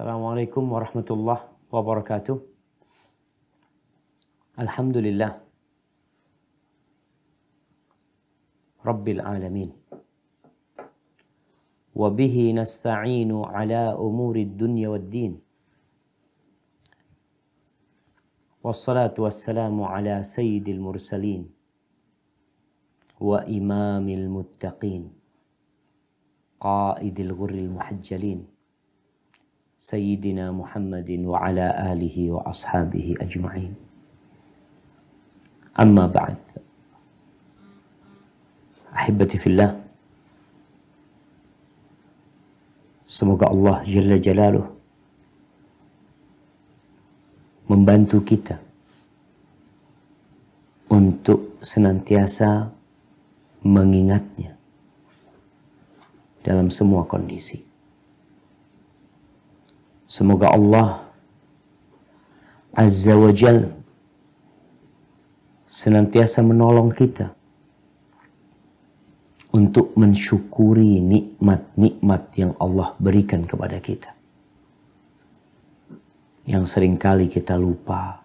السلام عليكم ورحمة الله وبركاته الحمد لله رب العالمين وبه نستعين على أمور الدنيا والدين والصلاة والسلام على سيد المرسلين وإمام المتقين قائد الغر المحجلين سيدنا محمد وعلى آله وأصحابه أجمعين أما بعد أحبتي في الله Semoga Allah Jalla Jalaluh membantu kita untuk senantiasa mengingatnya dalam semua kondisi. Semoga Allah Azza wa Jal senantiasa menolong kita untuk mensyukuri nikmat-nikmat yang Allah berikan kepada kita. Yang seringkali kita lupa,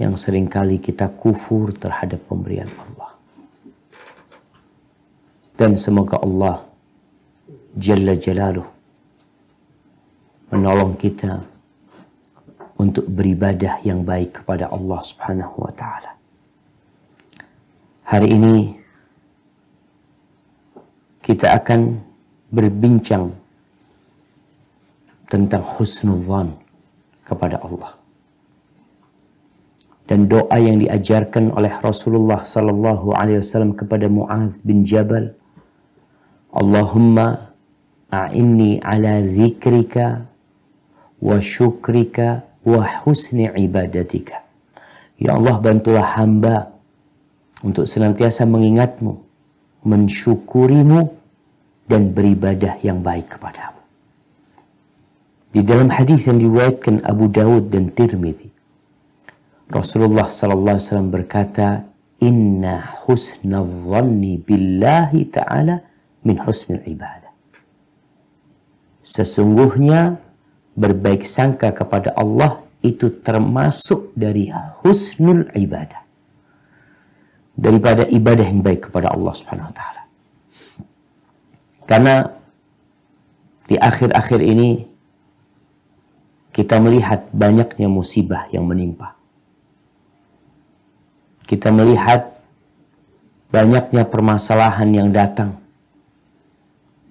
yang seringkali kita kufur terhadap pemberian Allah. Dan semoga Allah Jalla Jalaluh menolong kita untuk beribadah yang baik kepada Allah Subhanahu wa taala. Hari ini kita akan berbincang tentang husnuzan kepada Allah. Dan doa yang diajarkan oleh Rasulullah sallallahu alaihi wasallam kepada Muaz bin Jabal, Allahumma a'inni ala dzikrika wa syukrika wa husni ibadatika. Ya Allah bantulah hamba untuk senantiasa mengingatmu, mensyukurimu, dan beribadah yang baik kepadamu. Di dalam hadis yang diriwayatkan Abu Dawud dan Tirmidzi, Rasulullah sallallahu alaihi wasallam berkata, "Inna husnadh-dhanni billahi ta'ala min husnil ibadah." Sesungguhnya berbaik sangka kepada Allah itu termasuk dari husnul ibadah. Daripada ibadah yang baik kepada Allah Subhanahu wa taala. Karena di akhir-akhir ini kita melihat banyaknya musibah yang menimpa. Kita melihat banyaknya permasalahan yang datang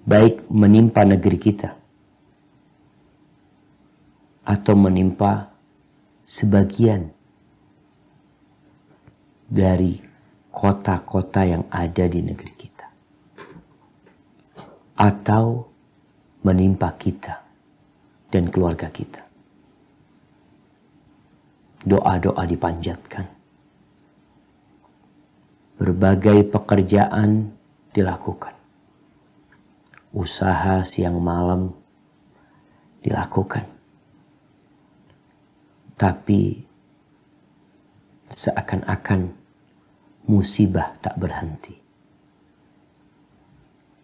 baik menimpa negeri kita atau menimpa sebagian dari kota-kota yang ada di negeri kita, atau menimpa kita dan keluarga kita. Doa-doa dipanjatkan, berbagai pekerjaan dilakukan, usaha siang malam dilakukan, tapi seakan-akan musibah tak berhenti.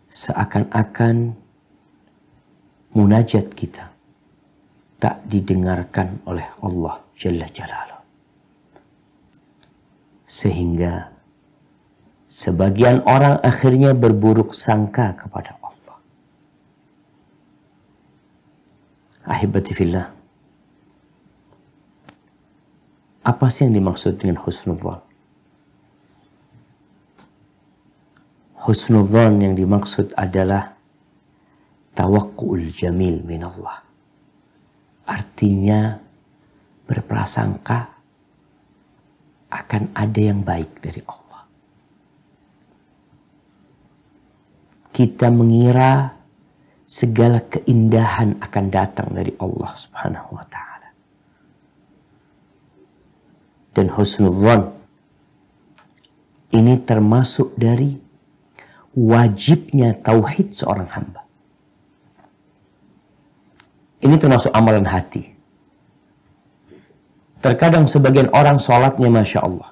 Seakan-akan munajat kita tak didengarkan oleh Allah Jalla Jalaluh. Sehingga sebagian orang akhirnya berburuk sangka kepada Allah. Ahibati fillah apa sih yang dimaksud dengan husnudzon? Husnudzon yang dimaksud adalah tawakul jamil minallah. Artinya berprasangka akan ada yang baik dari Allah. Kita mengira segala keindahan akan datang dari Allah Subhanahu wa taala dan husnudzon. Ini termasuk dari wajibnya tauhid seorang hamba. Ini termasuk amalan hati. Terkadang sebagian orang sholatnya Masya Allah.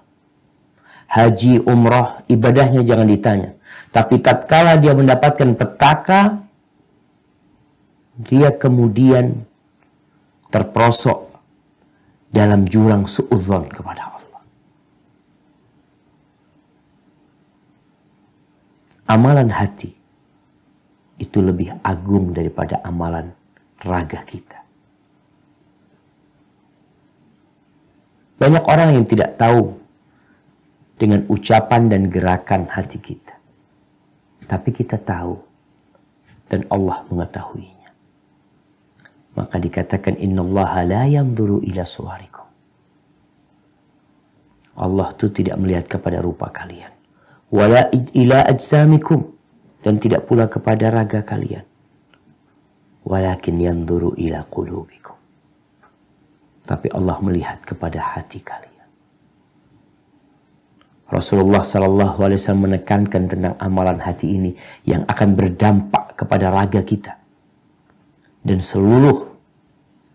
Haji, umroh, ibadahnya jangan ditanya. Tapi tatkala dia mendapatkan petaka, dia kemudian terprosok dalam jurang suudzon kepada Allah. Amalan hati itu lebih agung daripada amalan raga kita. Banyak orang yang tidak tahu dengan ucapan dan gerakan hati kita. Tapi kita tahu dan Allah mengetahuinya. Maka dikatakan innallaha la yanzuru ila suwarikum. Allah itu tidak melihat kepada rupa kalian. Wala ila ajsamikum. Dan tidak pula kepada raga kalian. Walakin yanzuru ila qulubikum. Tapi Allah melihat kepada hati kalian. Rasulullah saw Alaihi Wasallam menekankan tentang amalan hati ini yang akan berdampak kepada raga kita, dan seluruh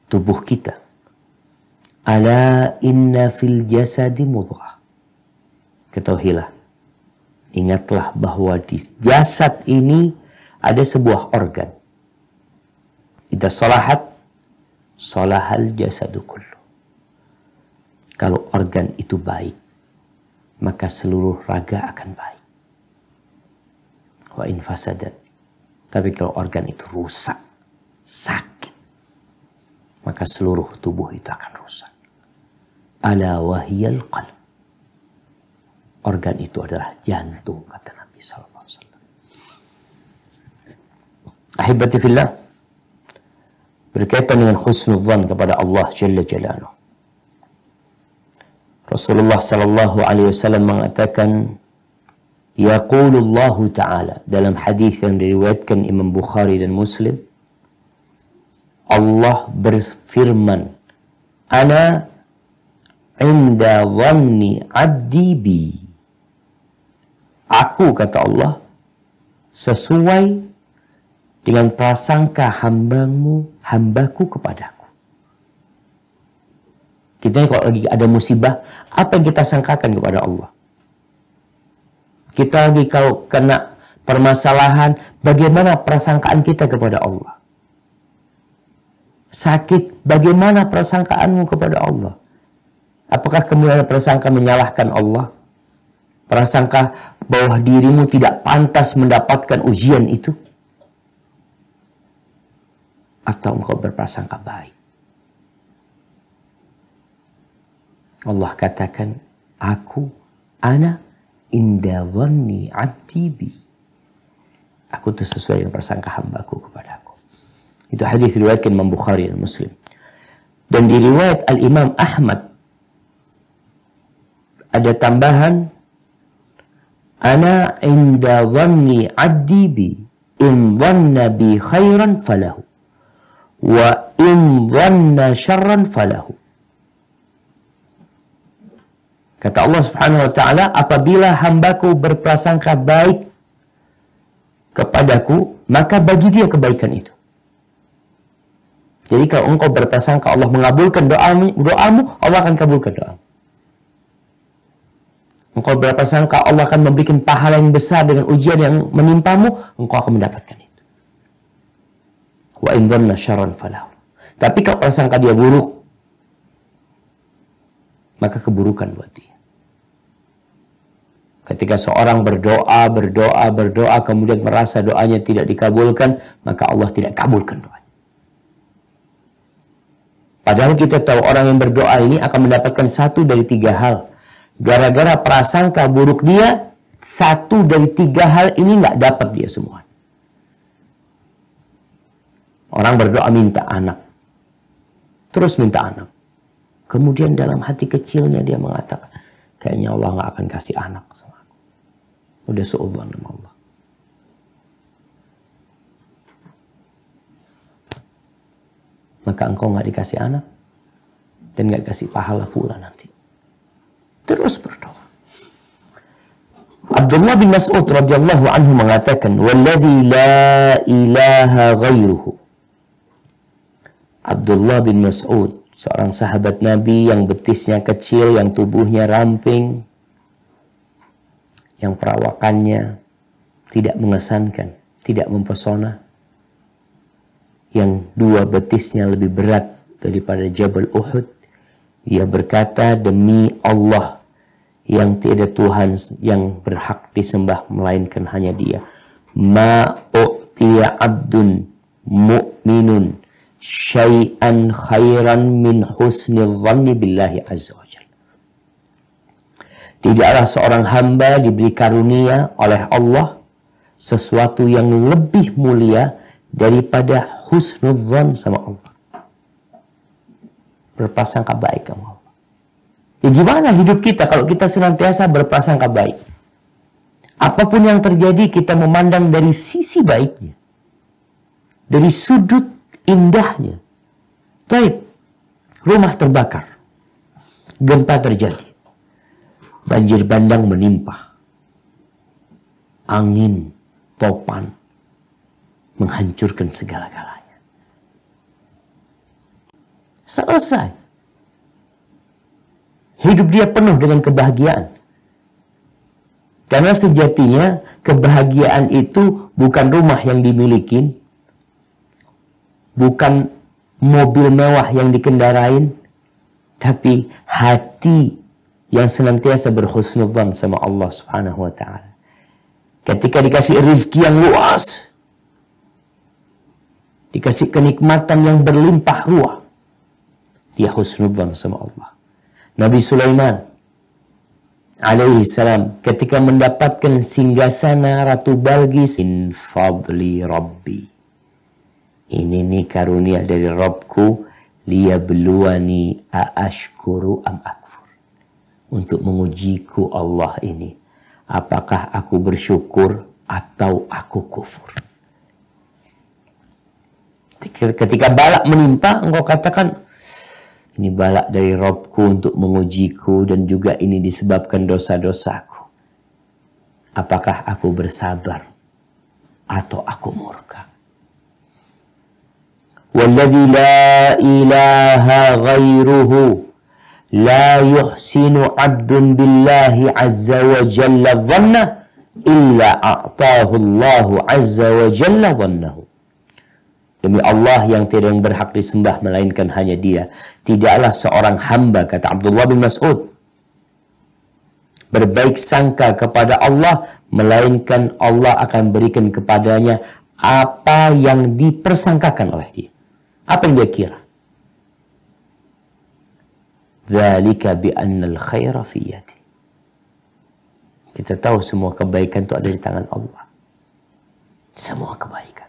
tubuh kita. Ala inna fil jasadi mudghah. Ketahuilah, ingatlah bahwa di jasad ini ada sebuah organ. Idza salahat salahal jasadu kullu. Kalau organ itu baik, maka seluruh raga akan baik. Wa infasadat. Tapi kalau organ itu rusak, sakit, maka seluruh tubuh itu akan rusak. Ala wahiyal qalb. Organ itu adalah jantung, kata Nabi saw. Ahibati fillah, berkaitan dengan husnul kepada Allah Jalla Jalaluh. Rasulullah sallallahu alaihi wasallam mengatakan yaqulu Allah taala dalam hadis yang diriwayatkan Imam Bukhari dan Muslim Allah berfirman, Ana inda dhanni abdi bi. Aku, kata Allah, sesuai dengan prasangka hambamu, hambaku kepadaku. Kita kalau lagi ada musibah, apa yang kita sangkakan kepada Allah? Kita lagi kalau kena permasalahan, bagaimana prasangkaan kita kepada Allah? sakit, bagaimana persangkaanmu kepada Allah? Apakah kemudian persangka menyalahkan Allah? Persangka bahwa dirimu tidak pantas mendapatkan ujian itu? Atau engkau berprasangka baik? Allah katakan, Aku, ana, inda abdi bi. Aku itu sesuai dengan persangka hambaku kepada itu hadis riwayatkan Imam Bukhari dan Muslim. Dan di riwayat Al-Imam Ahmad ada tambahan ana inda dhanni addi bi in dhanna bi khairan falahu wa in dhanna syarran falahu Kata Allah Subhanahu wa taala, apabila hambaku berprasangka baik kepadaku, maka bagi dia kebaikan itu. Jadi kalau engkau berprasangka Allah mengabulkan doamu, doamu Allah akan kabulkan doa. Engkau berprasangka Allah akan memberikan pahala yang besar dengan ujian yang menimpamu, engkau akan mendapatkan itu. Wa in syarran falah. Tapi kalau prasangka dia buruk, maka keburukan buat dia. Ketika seorang berdoa, berdoa, berdoa, kemudian merasa doanya tidak dikabulkan, maka Allah tidak kabulkan doa. Padahal kita tahu orang yang berdoa ini akan mendapatkan satu dari tiga hal. Gara-gara prasangka buruk dia, satu dari tiga hal ini nggak dapat dia semua. Orang berdoa minta anak. Terus minta anak. Kemudian dalam hati kecilnya dia mengatakan, kayaknya Allah nggak akan kasih anak sama aku. Udah seudhan sama Allah. maka engkau nggak dikasih anak dan nggak kasih pahala pula nanti. Terus berdoa. Abdullah bin Mas'ud radhiyallahu anhu mengatakan, "Wallazi la ilaha ghairuhu." Abdullah bin Mas'ud, seorang sahabat Nabi yang betisnya kecil, yang tubuhnya ramping, yang perawakannya tidak mengesankan, tidak mempesona yang dua betisnya lebih berat daripada Jabal Uhud. Ia berkata, demi Allah yang tiada Tuhan yang berhak disembah melainkan hanya dia. Ma'u'tiya abdun mu'minun syai'an khairan min husni dhanni billahi azza wa jalla. Tidaklah seorang hamba diberi karunia oleh Allah sesuatu yang lebih mulia daripada husnudzan sama Allah. Berprasangka baik sama Allah. Ya gimana hidup kita kalau kita senantiasa berprasangka baik? Apapun yang terjadi kita memandang dari sisi baiknya. Dari sudut indahnya. Baik, rumah terbakar. Gempa terjadi. Banjir bandang menimpa. Angin, topan, menghancurkan segala-galanya. Selesai. Hidup dia penuh dengan kebahagiaan. Karena sejatinya kebahagiaan itu bukan rumah yang dimiliki, bukan mobil mewah yang dikendarain, tapi hati yang senantiasa berhusnudhan sama Allah Subhanahu wa taala. Ketika dikasih rezeki yang luas, dikasih kenikmatan yang berlimpah ruah, dia husnudzan sama Allah. Nabi Sulaiman alaihi salam ketika mendapatkan singgasana Ratu Balgis in fadli rabbi ini nih karunia dari Robku liyabluwani aashkuru am akfur untuk mengujiku Allah ini apakah aku bersyukur atau aku kufur ketika balak menimpa engkau katakan ini balak dari robku untuk mengujiku dan juga ini disebabkan dosa-dosaku. Apakah aku bersabar atau aku murka? Walladhi la ilaha ghairuhu la yuhsinu abdun billahi azza wa jalla dhanna illa a'tahu allahu azza wa jalla dhannahu. Demi Allah yang tidak yang berhak disembah melainkan hanya dia. Tidaklah seorang hamba, kata Abdullah bin Mas'ud. Berbaik sangka kepada Allah, melainkan Allah akan berikan kepadanya apa yang dipersangkakan oleh dia. Apa yang dia kira. Zalika bi'annal khaira fiyati. Kita tahu semua kebaikan itu ada di tangan Allah. Semua kebaikan.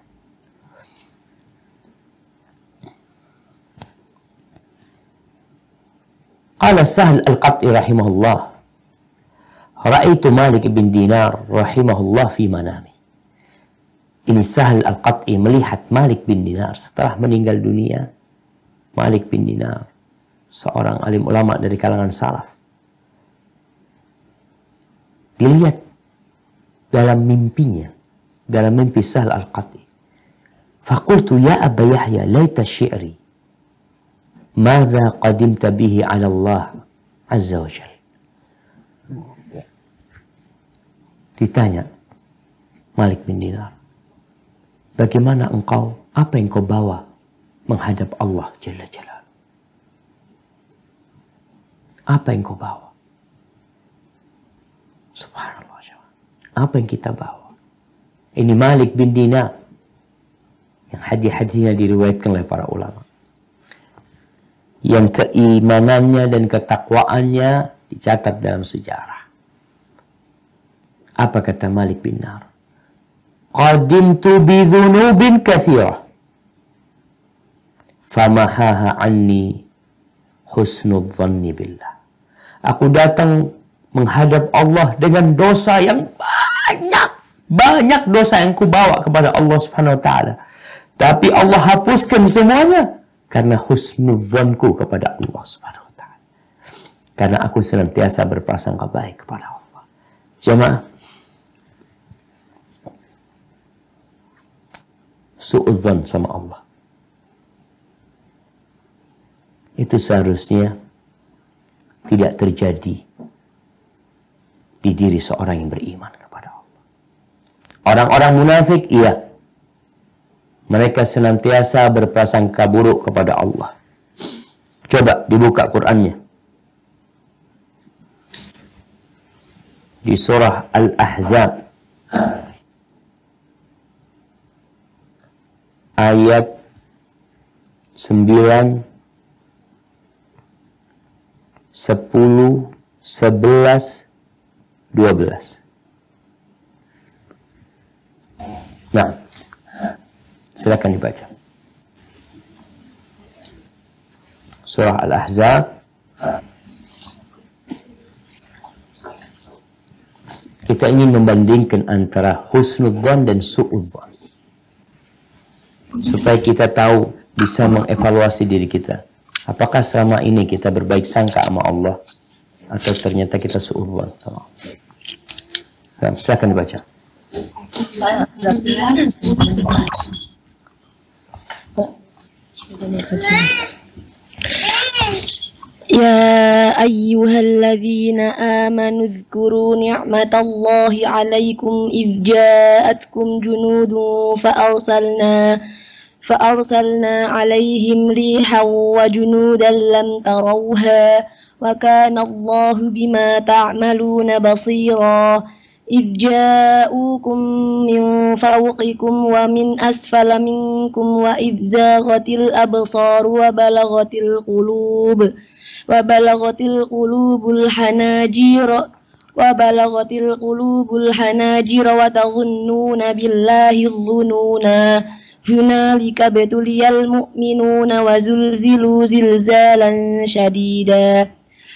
Qala Sahl Al-Qat'i rahimahullah. Ra'aitu Malik bin Dinar rahimahullah fi manami. Ini Sahl Al-Qat'i melihat Malik bin Dinar setelah meninggal dunia. Malik bin Dinar, seorang alim ulama dari kalangan salaf. Dilihat dalam mimpinya, dalam mimpi Sahl Al-Qat'i. Fakultu ya Abba Yahya, layta syi'ri Mada qadimta bihi ala Allah Azza wa Jal. Ditanya Malik bin Dinar. Bagaimana engkau, apa yang kau bawa menghadap Allah Jalla Jalla? Apa yang kau bawa? Subhanallah. Apa yang kita bawa? Ini Malik bin Dinar. Yang hadis-hadisnya diriwayatkan oleh para ulama yang keimanannya dan ketakwaannya dicatat dalam sejarah. Apa kata Malik bin Nar? Qadimtu bi dhunubin kathirah. Famahaha anni husnul dhanni billah. Aku datang menghadap Allah dengan dosa yang banyak. Banyak dosa yang kubawa kepada Allah subhanahu wa ta'ala. Tapi Allah hapuskan semuanya karena husnuzanku kepada Allah Subhanahu wa taala. Karena aku senantiasa berprasangka baik kepada Allah. Jemaah suudzon sama Allah. Itu seharusnya tidak terjadi di diri seorang yang beriman kepada Allah. Orang-orang munafik, iya, mereka senantiasa berprasangka buruk kepada Allah. Coba dibuka Qur'annya. Di surah Al-Ahzab ayat 9 10 11 12 Nah Silakan dibaca. Surah Al-Ahzab. Kita ingin membandingkan antara husnudzan dan su'udzan. Supaya kita tahu bisa mengevaluasi diri kita. Apakah selama ini kita berbaik sangka sama Allah atau ternyata kita suudzon sama Allah? Nah, silakan dibaca. يا أيها الذين آمنوا اذكروا نعمة الله عليكم إذ جاءتكم جنود فأرسلنا فأرسلنا عليهم ريحا وجنودا لم تروها وكان الله بما تعملون بصيراً ijaukum min fawqikum wa min asfala minkum wa idzaghatil absar wa balaghatil qulub wa balaghatil qulubul hanajir wa balaghatil qulubul hanajir wa tadhunnuna billahi dhununa hunalika betuliyal mu'minuna wa zulzilu zilzalan syadida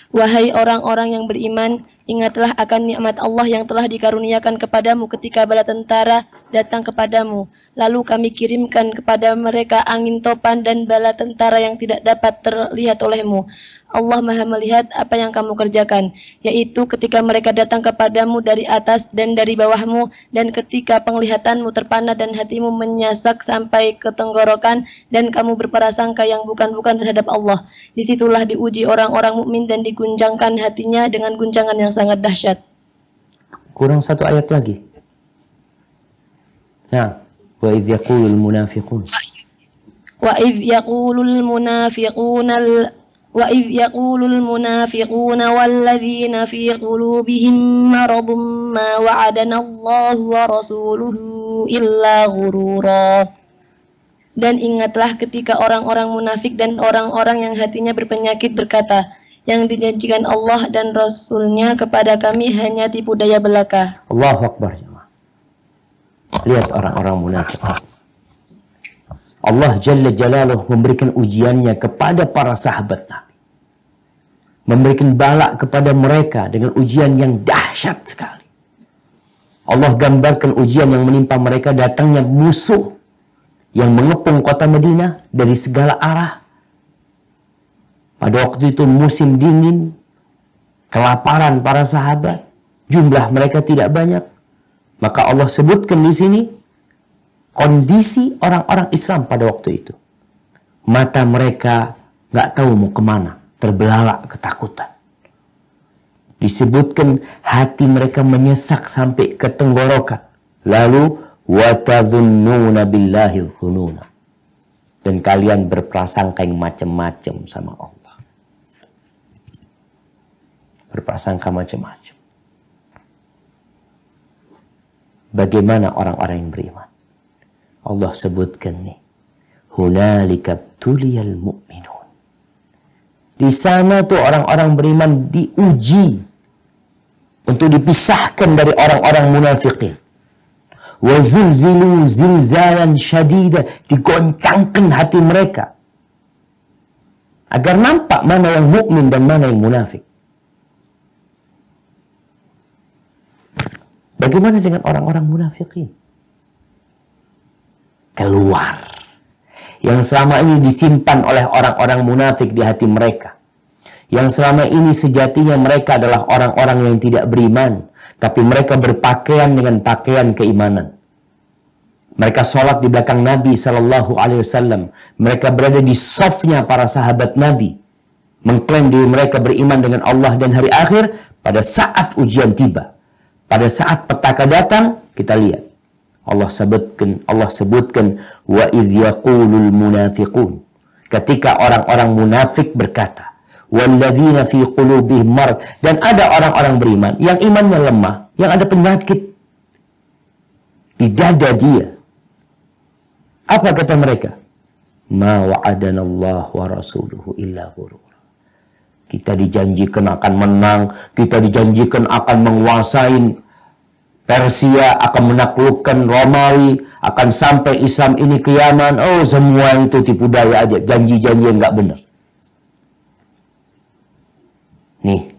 wahai orang-orang yang beriman Ingatlah akan nikmat Allah yang telah dikaruniakan kepadamu ketika bala tentara datang kepadamu. Lalu kami kirimkan kepada mereka angin topan dan bala tentara yang tidak dapat terlihat olehmu. Allah maha melihat apa yang kamu kerjakan, yaitu ketika mereka datang kepadamu dari atas dan dari bawahmu, dan ketika penglihatanmu terpana dan hatimu menyasak sampai ke tenggorokan, dan kamu berprasangka yang bukan-bukan terhadap Allah. Disitulah diuji orang-orang mukmin dan digunjangkan hatinya dengan guncangan yang sangat dahsyat. Kurang satu ayat lagi. Nah, wa idh yaqulul munafiqun. Wa idh yaqulul al وَإِذْ يَقُولُ الْمُنَافِقُونَ وَالَّذِينَ فِي قُلُوبِهِمْ مَرَضٌ مَا وَعَدَنَا اللَّهُ وَرَسُولُهُ إِلَّا غُرُورًا Dan ingatlah ketika orang-orang munafik dan orang-orang yang hatinya berpenyakit berkata, yang dijanjikan Allah dan Rasulnya kepada kami hanya tipu daya belaka. Allah Akbar. Lihat orang-orang munafik. Allah Jalla Jalaluh memberikan ujiannya kepada para sahabat Nabi. Memberikan balak kepada mereka dengan ujian yang dahsyat sekali. Allah gambarkan ujian yang menimpa mereka datangnya musuh yang mengepung kota Madinah dari segala arah pada waktu itu musim dingin, kelaparan para sahabat, jumlah mereka tidak banyak. Maka Allah sebutkan di sini kondisi orang-orang Islam pada waktu itu. Mata mereka nggak tahu mau kemana, terbelalak ketakutan. Disebutkan hati mereka menyesak sampai ke tenggorokan. Lalu watadhunnuna billahi Dan kalian berprasangka yang macam-macam sama Allah berprasangka macam-macam. Bagaimana orang-orang yang beriman? Allah sebutkan nih, hunalika tuliyal mu'minun. Di sana tuh orang-orang beriman diuji untuk dipisahkan dari orang-orang munafikin. Wazulzilu zilzalan syadida. Digoncangkan hati mereka. Agar nampak mana yang mukmin dan mana yang munafik. Bagaimana dengan orang-orang munafikin? Keluar. Yang selama ini disimpan oleh orang-orang munafik di hati mereka. Yang selama ini sejatinya mereka adalah orang-orang yang tidak beriman. Tapi mereka berpakaian dengan pakaian keimanan. Mereka sholat di belakang Nabi Shallallahu Alaihi Wasallam. Mereka berada di softnya para sahabat Nabi. Mengklaim diri mereka beriman dengan Allah dan hari akhir pada saat ujian tiba pada saat petaka datang, kita lihat. Allah sebutkan, Allah sebutkan wa idh munafiqun. Ketika orang-orang munafik berkata, walladzina fi qulubihim marad dan ada orang-orang beriman yang imannya lemah, yang ada penyakit di dada dia. Apa kata mereka? Ma wa'adana Allah wa rasuluhu illa ghurur. Kita dijanjikan akan menang, kita dijanjikan akan menguasai Persia, akan menaklukkan Romawi, akan sampai Islam ini Yaman. Oh, semua itu tipu daya aja, janji-janji yang nggak benar. Nih,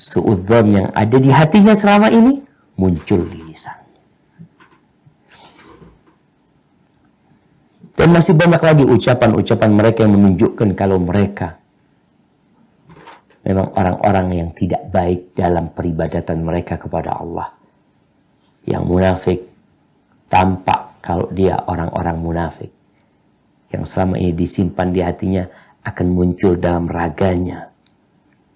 suudzon yang ada di hatinya selama ini muncul di lisan. Dan masih banyak lagi ucapan-ucapan mereka yang menunjukkan kalau mereka memang orang-orang yang tidak baik dalam peribadatan mereka kepada Allah. Yang munafik tampak kalau dia orang-orang munafik. Yang selama ini disimpan di hatinya akan muncul dalam raganya.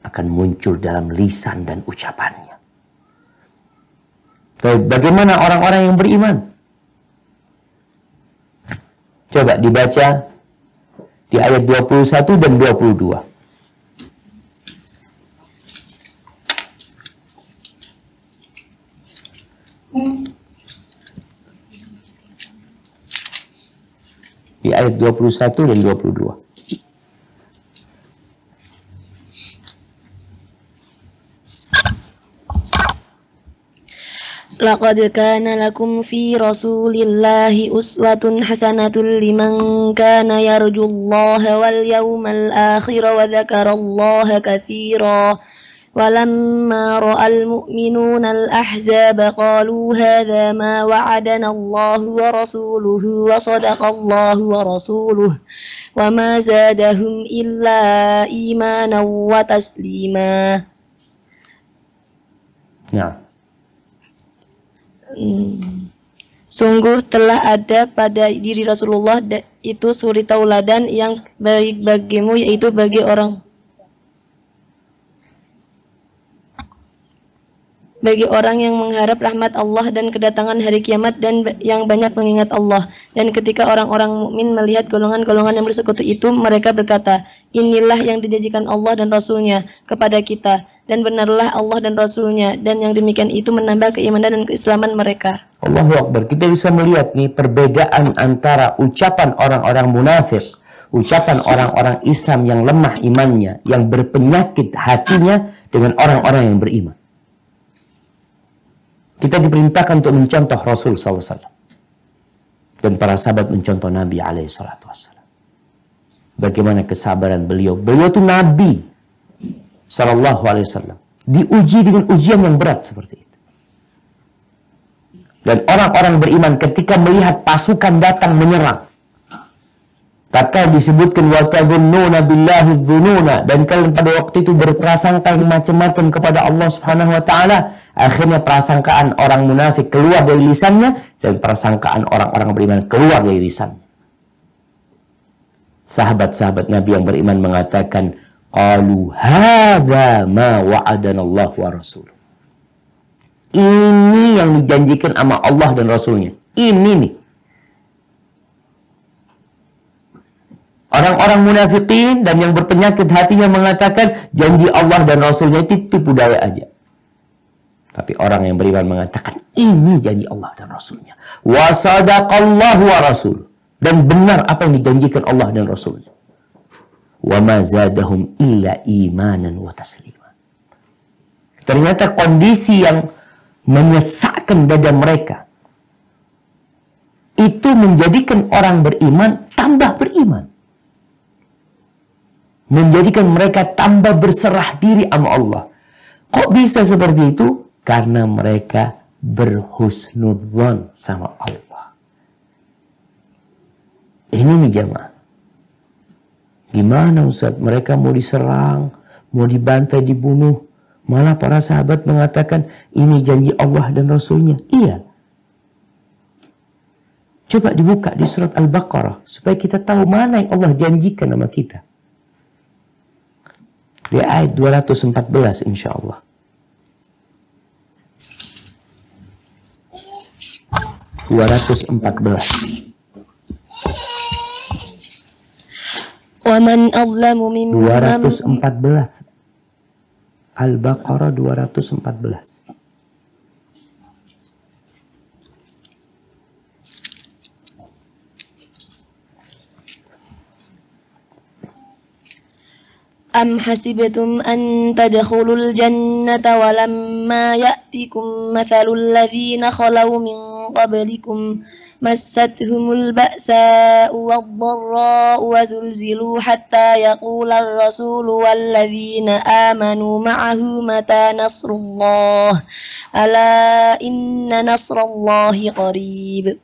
Akan muncul dalam lisan dan ucapannya. Tapi bagaimana orang-orang yang beriman? Coba dibaca di ayat 21 dan 22. di ayat 21 dan 22. Laqad kana lakum fi rasulillahi uswatun hasanatun liman kana yarjullaha wal yawmal akhir wa dzakarallaha katsiran ولما رأى المؤمنون الأحزاب قالوا هذا ما وعدنا الله ورسوله وصدق الله ورسوله وما زادهم إلا إيمانا وتسليما نعم Sungguh telah ada pada diri Rasulullah itu suri tauladan yang baik bagimu yaitu bagi orang bagi orang yang mengharap rahmat Allah dan kedatangan hari kiamat dan yang banyak mengingat Allah. Dan ketika orang-orang mukmin melihat golongan-golongan yang bersekutu itu, mereka berkata, inilah yang dijanjikan Allah dan Rasulnya kepada kita. Dan benarlah Allah dan Rasulnya. Dan yang demikian itu menambah keimanan dan keislaman mereka. Allahu Akbar. Kita bisa melihat nih perbedaan antara ucapan orang-orang munafik ucapan orang-orang Islam yang lemah imannya, yang berpenyakit hatinya dengan orang-orang yang beriman. Kita diperintahkan untuk mencontoh Rasul SAW. Dan para sahabat mencontoh Nabi SAW. Bagaimana kesabaran beliau. Beliau itu Nabi SAW. Diuji dengan ujian yang berat seperti itu. Dan orang-orang beriman ketika melihat pasukan datang menyerang. Tatkala disebutkan wa billahi dhununa dan kalian pada waktu itu berprasangka yang macam-macam kepada Allah Subhanahu wa taala, akhirnya prasangkaan orang munafik keluar dari lisannya dan prasangkaan orang-orang beriman keluar dari lisan. Sahabat-sahabat Nabi yang beriman mengatakan, "Qalu hadza ma wa'adana Allah wa rasul. Ini yang dijanjikan sama Allah dan Rasulnya. Ini nih Orang-orang munafikin dan yang berpenyakit hati yang mengatakan janji Allah dan Rasulnya itu tipu daya aja. Tapi orang yang beriman mengatakan ini janji Allah dan Rasulnya. Wasadaqallahu wa Rasul. Dan benar apa yang dijanjikan Allah dan Rasulnya. Wa mazadahum illa imanan wa taslima. Ternyata kondisi yang menyesakkan dada mereka. Itu menjadikan orang beriman tambah beriman menjadikan mereka tambah berserah diri sama Allah. Kok bisa seperti itu? Karena mereka berhusnudzon sama Allah. Ini nih jamaah. Gimana Ustaz? Mereka mau diserang, mau dibantai, dibunuh. Malah para sahabat mengatakan ini janji Allah dan Rasulnya. Iya. Coba dibuka di surat Al-Baqarah supaya kita tahu mana yang Allah janjikan sama kita. Di ayat 214 insya Allah. Dua ratus empat belas. Dua ratus empat belas. Al-Baqarah belas أم حسبتم أن تدخلوا الجنة ولما يأتكم مثل الذين خلوا من قبلكم مستهم البأساء والضراء وزلزلوا حتى يقول الرسول والذين آمنوا معه متى نصر الله ألا إن نصر الله قريب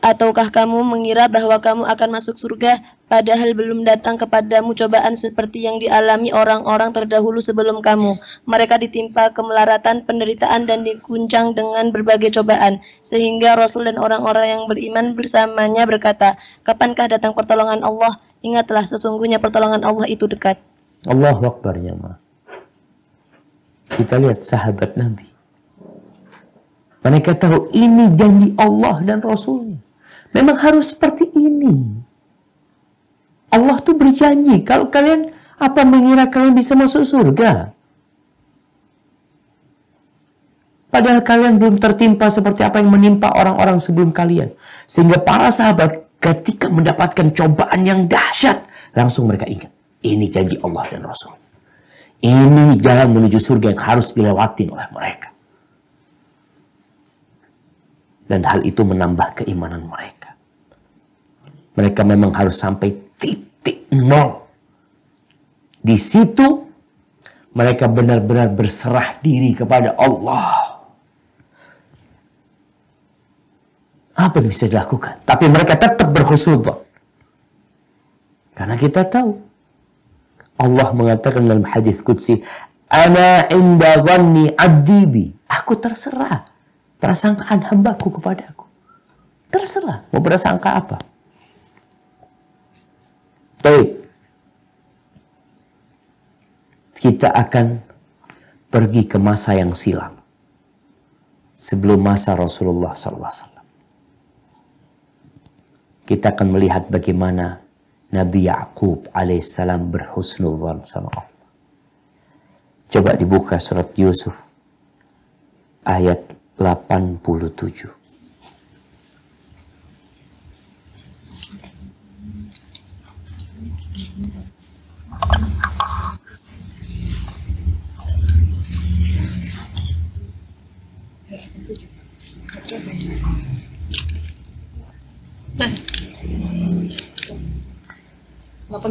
Ataukah kamu mengira bahwa kamu akan masuk surga, padahal belum datang kepadamu cobaan seperti yang dialami orang-orang terdahulu sebelum kamu? Mereka ditimpa kemelaratan, penderitaan, dan dikuncang dengan berbagai cobaan, sehingga Rasul dan orang-orang yang beriman bersamanya berkata, "Kapankah datang pertolongan Allah? Ingatlah, sesungguhnya pertolongan Allah itu dekat." Allah Akbar, ya ma. Kita lihat sahabat Nabi. Mereka tahu ini janji Allah dan Rasulnya. Memang harus seperti ini. Allah tuh berjanji kalau kalian apa mengira kalian bisa masuk surga? Padahal kalian belum tertimpa seperti apa yang menimpa orang-orang sebelum kalian. Sehingga para sahabat ketika mendapatkan cobaan yang dahsyat, langsung mereka ingat. Ini janji Allah dan Rasul. Ini jalan menuju surga yang harus dilewatin oleh mereka. Dan hal itu menambah keimanan mereka. Mereka memang harus sampai titik nol. Di situ mereka benar-benar berserah diri kepada Allah. Apa yang bisa dilakukan? Tapi mereka tetap berkhusnudzon. Karena kita tahu Allah mengatakan dalam hadis qudsi, "Ana inda dhanni adibi. Aku terserah prasangkaan hambaku kepadaku. Terserah mau prasangka apa. Baik. Kita akan pergi ke masa yang silam. Sebelum masa Rasulullah SAW. Kita akan melihat bagaimana Nabi Yakub alaihissalam berhusnudhan sama Allah. Coba dibuka surat Yusuf ayat 87.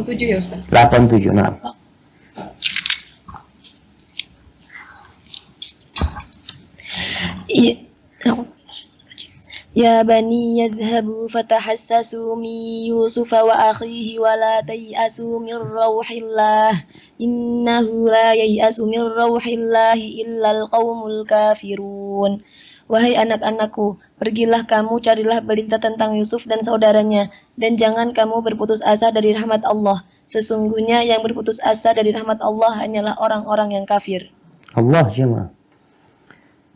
delapan tujuh ya Ustaz? 87, nah. Iya. يا بني يذهبوا فتحسسوا من يوسف وأخيه ولا تيأسوا من روح الله إنه لا ييأس من روح الله إلا القوم الكافرون Wahai anak-anakku, pergilah kamu carilah berita tentang Yusuf dan saudaranya, dan jangan kamu berputus asa dari rahmat Allah. Sesungguhnya yang berputus asa dari rahmat Allah hanyalah orang-orang yang kafir. Allah jemaah.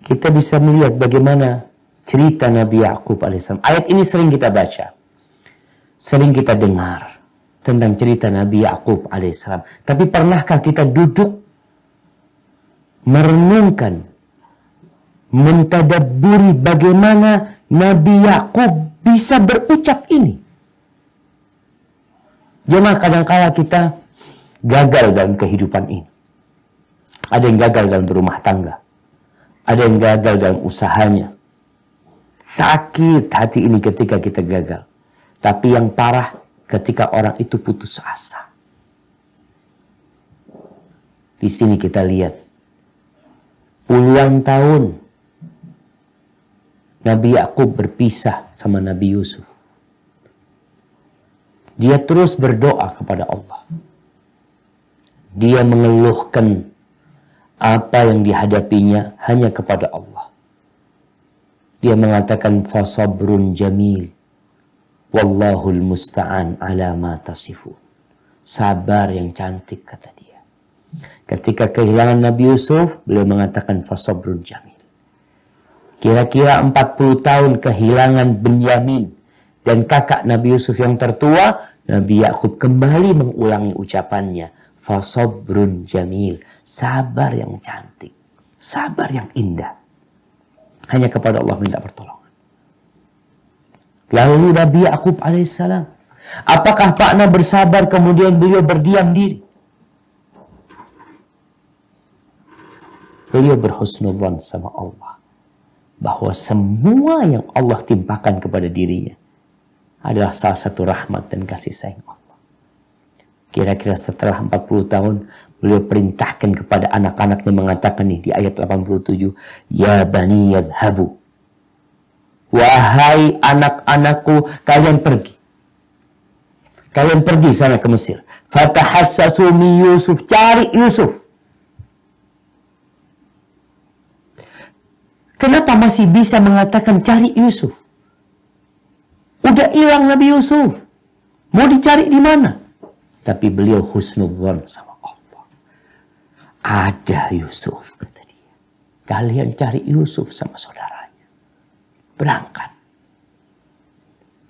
Kita bisa melihat bagaimana cerita Nabi Yakub alaihissalam. Ayat ini sering kita baca, sering kita dengar tentang cerita Nabi Yakub alaihissalam. Tapi pernahkah kita duduk merenungkan, mentadaburi bagaimana Nabi Yakub bisa berucap ini? Jemaah kadangkala kita gagal dalam kehidupan ini. Ada yang gagal dalam berumah tangga. Ada yang gagal dalam usahanya. Sakit hati ini ketika kita gagal. Tapi yang parah ketika orang itu putus asa. Di sini kita lihat puluhan tahun Nabi Yakub berpisah sama Nabi Yusuf. Dia terus berdoa kepada Allah. Dia mengeluhkan apa yang dihadapinya hanya kepada Allah. Dia mengatakan fasabrun jamil. Wallahul musta'an ala ma tasifun. Sabar yang cantik kata dia. Ketika kehilangan Nabi Yusuf, beliau mengatakan fasabrun jamil. Kira-kira 40 tahun kehilangan Benyamin dan kakak Nabi Yusuf yang tertua, Nabi Yakub kembali mengulangi ucapannya, fasabrun jamil, sabar yang cantik, sabar yang indah. Hanya kepada Allah minta pertolongan. Lalu Nabi Yakub alaihissalam. Apakah makna bersabar kemudian beliau berdiam diri? Beliau berhusnudhan sama Allah. Bahwa semua yang Allah timpakan kepada dirinya adalah salah satu rahmat dan kasih sayang Allah. Kira-kira setelah 40 tahun beliau perintahkan kepada anak-anaknya mengatakan nih di ayat 87, "Ya bani yadhabu." Wahai anak-anakku, kalian pergi. Kalian pergi sana ke Mesir. Fatahassasumi Yusuf, cari Yusuf. Kenapa masih bisa mengatakan cari Yusuf? Udah hilang Nabi Yusuf. Mau dicari di mana? Tapi beliau husnudzon sama Allah. Ada Yusuf kata dia. Kalian cari Yusuf sama saudaranya. Berangkat.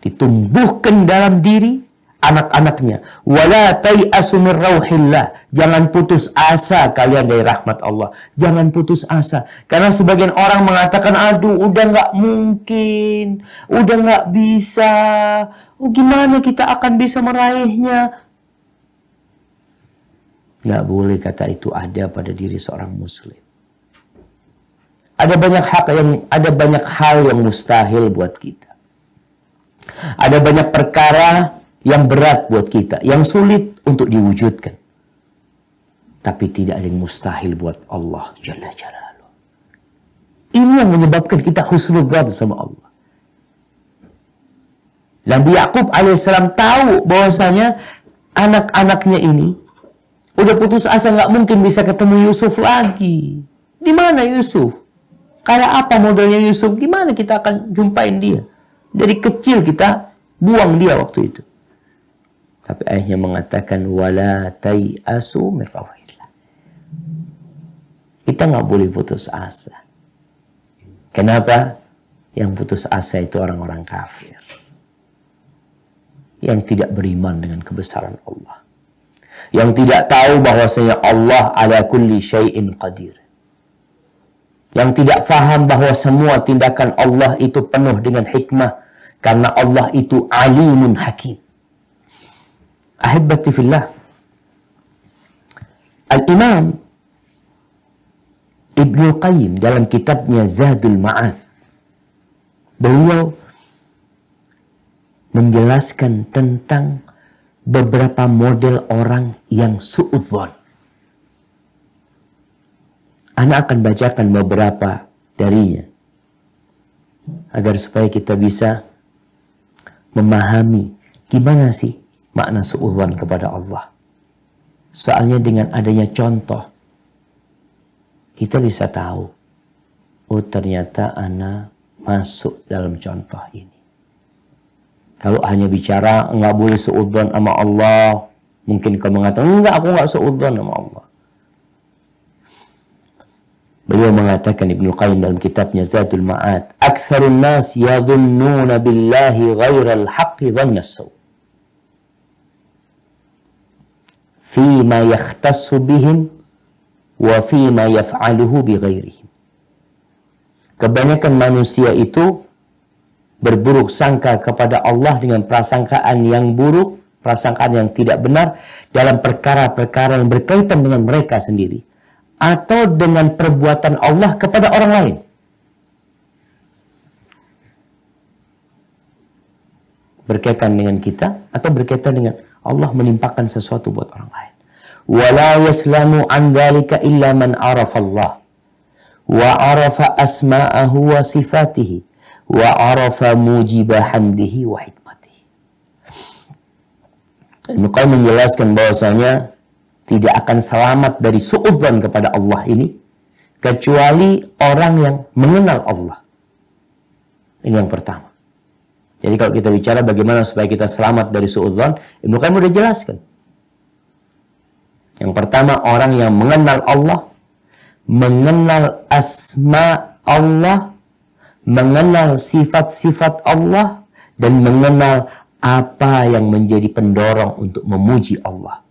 Ditumbuhkan dalam diri anak-anaknya. Wala tayasu min rauhillah. Jangan putus asa kalian dari rahmat Allah. Jangan putus asa. Karena sebagian orang mengatakan, aduh udah nggak mungkin. Udah nggak bisa. Oh, gimana kita akan bisa meraihnya? Nggak boleh kata itu ada pada diri seorang muslim. Ada banyak hak yang ada banyak hal yang mustahil buat kita. Ada banyak perkara yang berat buat kita, yang sulit untuk diwujudkan. Tapi tidak ada yang mustahil buat Allah Jalla Jalaluh. Ini yang menyebabkan kita husnudzan sama Allah. Nabi Yakub alaihissalam tahu bahwasanya anak-anaknya ini Udah putus asa nggak mungkin bisa ketemu Yusuf lagi. Di mana Yusuf? Kayak apa modelnya Yusuf? Gimana kita akan jumpain dia? Dari kecil kita buang dia waktu itu. Tapi ayahnya mengatakan wala tai'asu min Kita nggak boleh putus asa. Kenapa? Yang putus asa itu orang-orang kafir. Yang tidak beriman dengan kebesaran Allah yang tidak tahu bahwasanya Allah ala kulli syai'in qadir. Yang tidak faham bahwa semua tindakan Allah itu penuh dengan hikmah karena Allah itu alimun hakim. Ahibbati fillah. Al-Imam Ibnu Qayyim dalam kitabnya Zadul Ma'an beliau menjelaskan tentang beberapa model orang yang suudbon. Anak akan bacakan beberapa darinya agar supaya kita bisa memahami gimana sih makna suudbon kepada Allah. Soalnya dengan adanya contoh kita bisa tahu oh ternyata anak masuk dalam contoh ini. Kalau hanya bicara nggak boleh seudon sama Allah, mungkin kau mengatakan enggak aku nggak seudon sama Allah. Beliau mengatakan Ibnu Qayyim dalam kitabnya Zadul Ma'ad, "Aktsarun nas yadhunnuna billahi al haqqi dhanna saw." Fima yakhtassu bihim wa fima yaf'aluhu bighairihim. Kebanyakan manusia itu berburuk sangka kepada Allah dengan prasangkaan yang buruk, prasangkaan yang tidak benar dalam perkara-perkara yang berkaitan dengan mereka sendiri atau dengan perbuatan Allah kepada orang lain. Berkaitan dengan kita atau berkaitan dengan Allah menimpakan sesuatu buat orang lain. Wala yaslamu an dhalika illa man Allah wa arafa asma'ahu wa sifatihi wa arafa mujiba hamdihi wa hikmatihi. Ibnu menjelaskan bahwasanya tidak akan selamat dari suudzon kepada Allah ini kecuali orang yang mengenal Allah. Ini yang pertama. Jadi kalau kita bicara bagaimana supaya kita selamat dari suudzon, Ibnu Qayyim sudah jelaskan. Yang pertama orang yang mengenal Allah, mengenal asma Allah mengenal sifat-sifat Allah dan mengenal apa yang menjadi pendorong untuk memuji Allah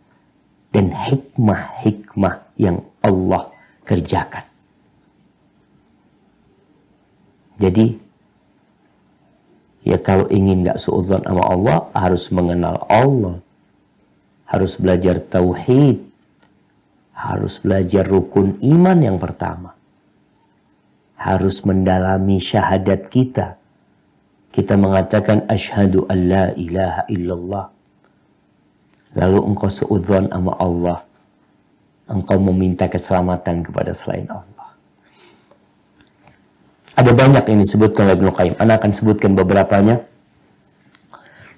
dan hikmah-hikmah yang Allah kerjakan. Jadi ya kalau ingin gak seudhan sama Allah harus mengenal Allah, harus belajar tauhid, harus belajar rukun iman yang pertama harus mendalami syahadat kita. Kita mengatakan asyhadu an la ilaha illallah. Lalu engkau seudzon sama Allah. Engkau meminta keselamatan kepada selain Allah. Ada banyak yang disebutkan oleh Ibnu Qayyim. Anak akan sebutkan beberapanya.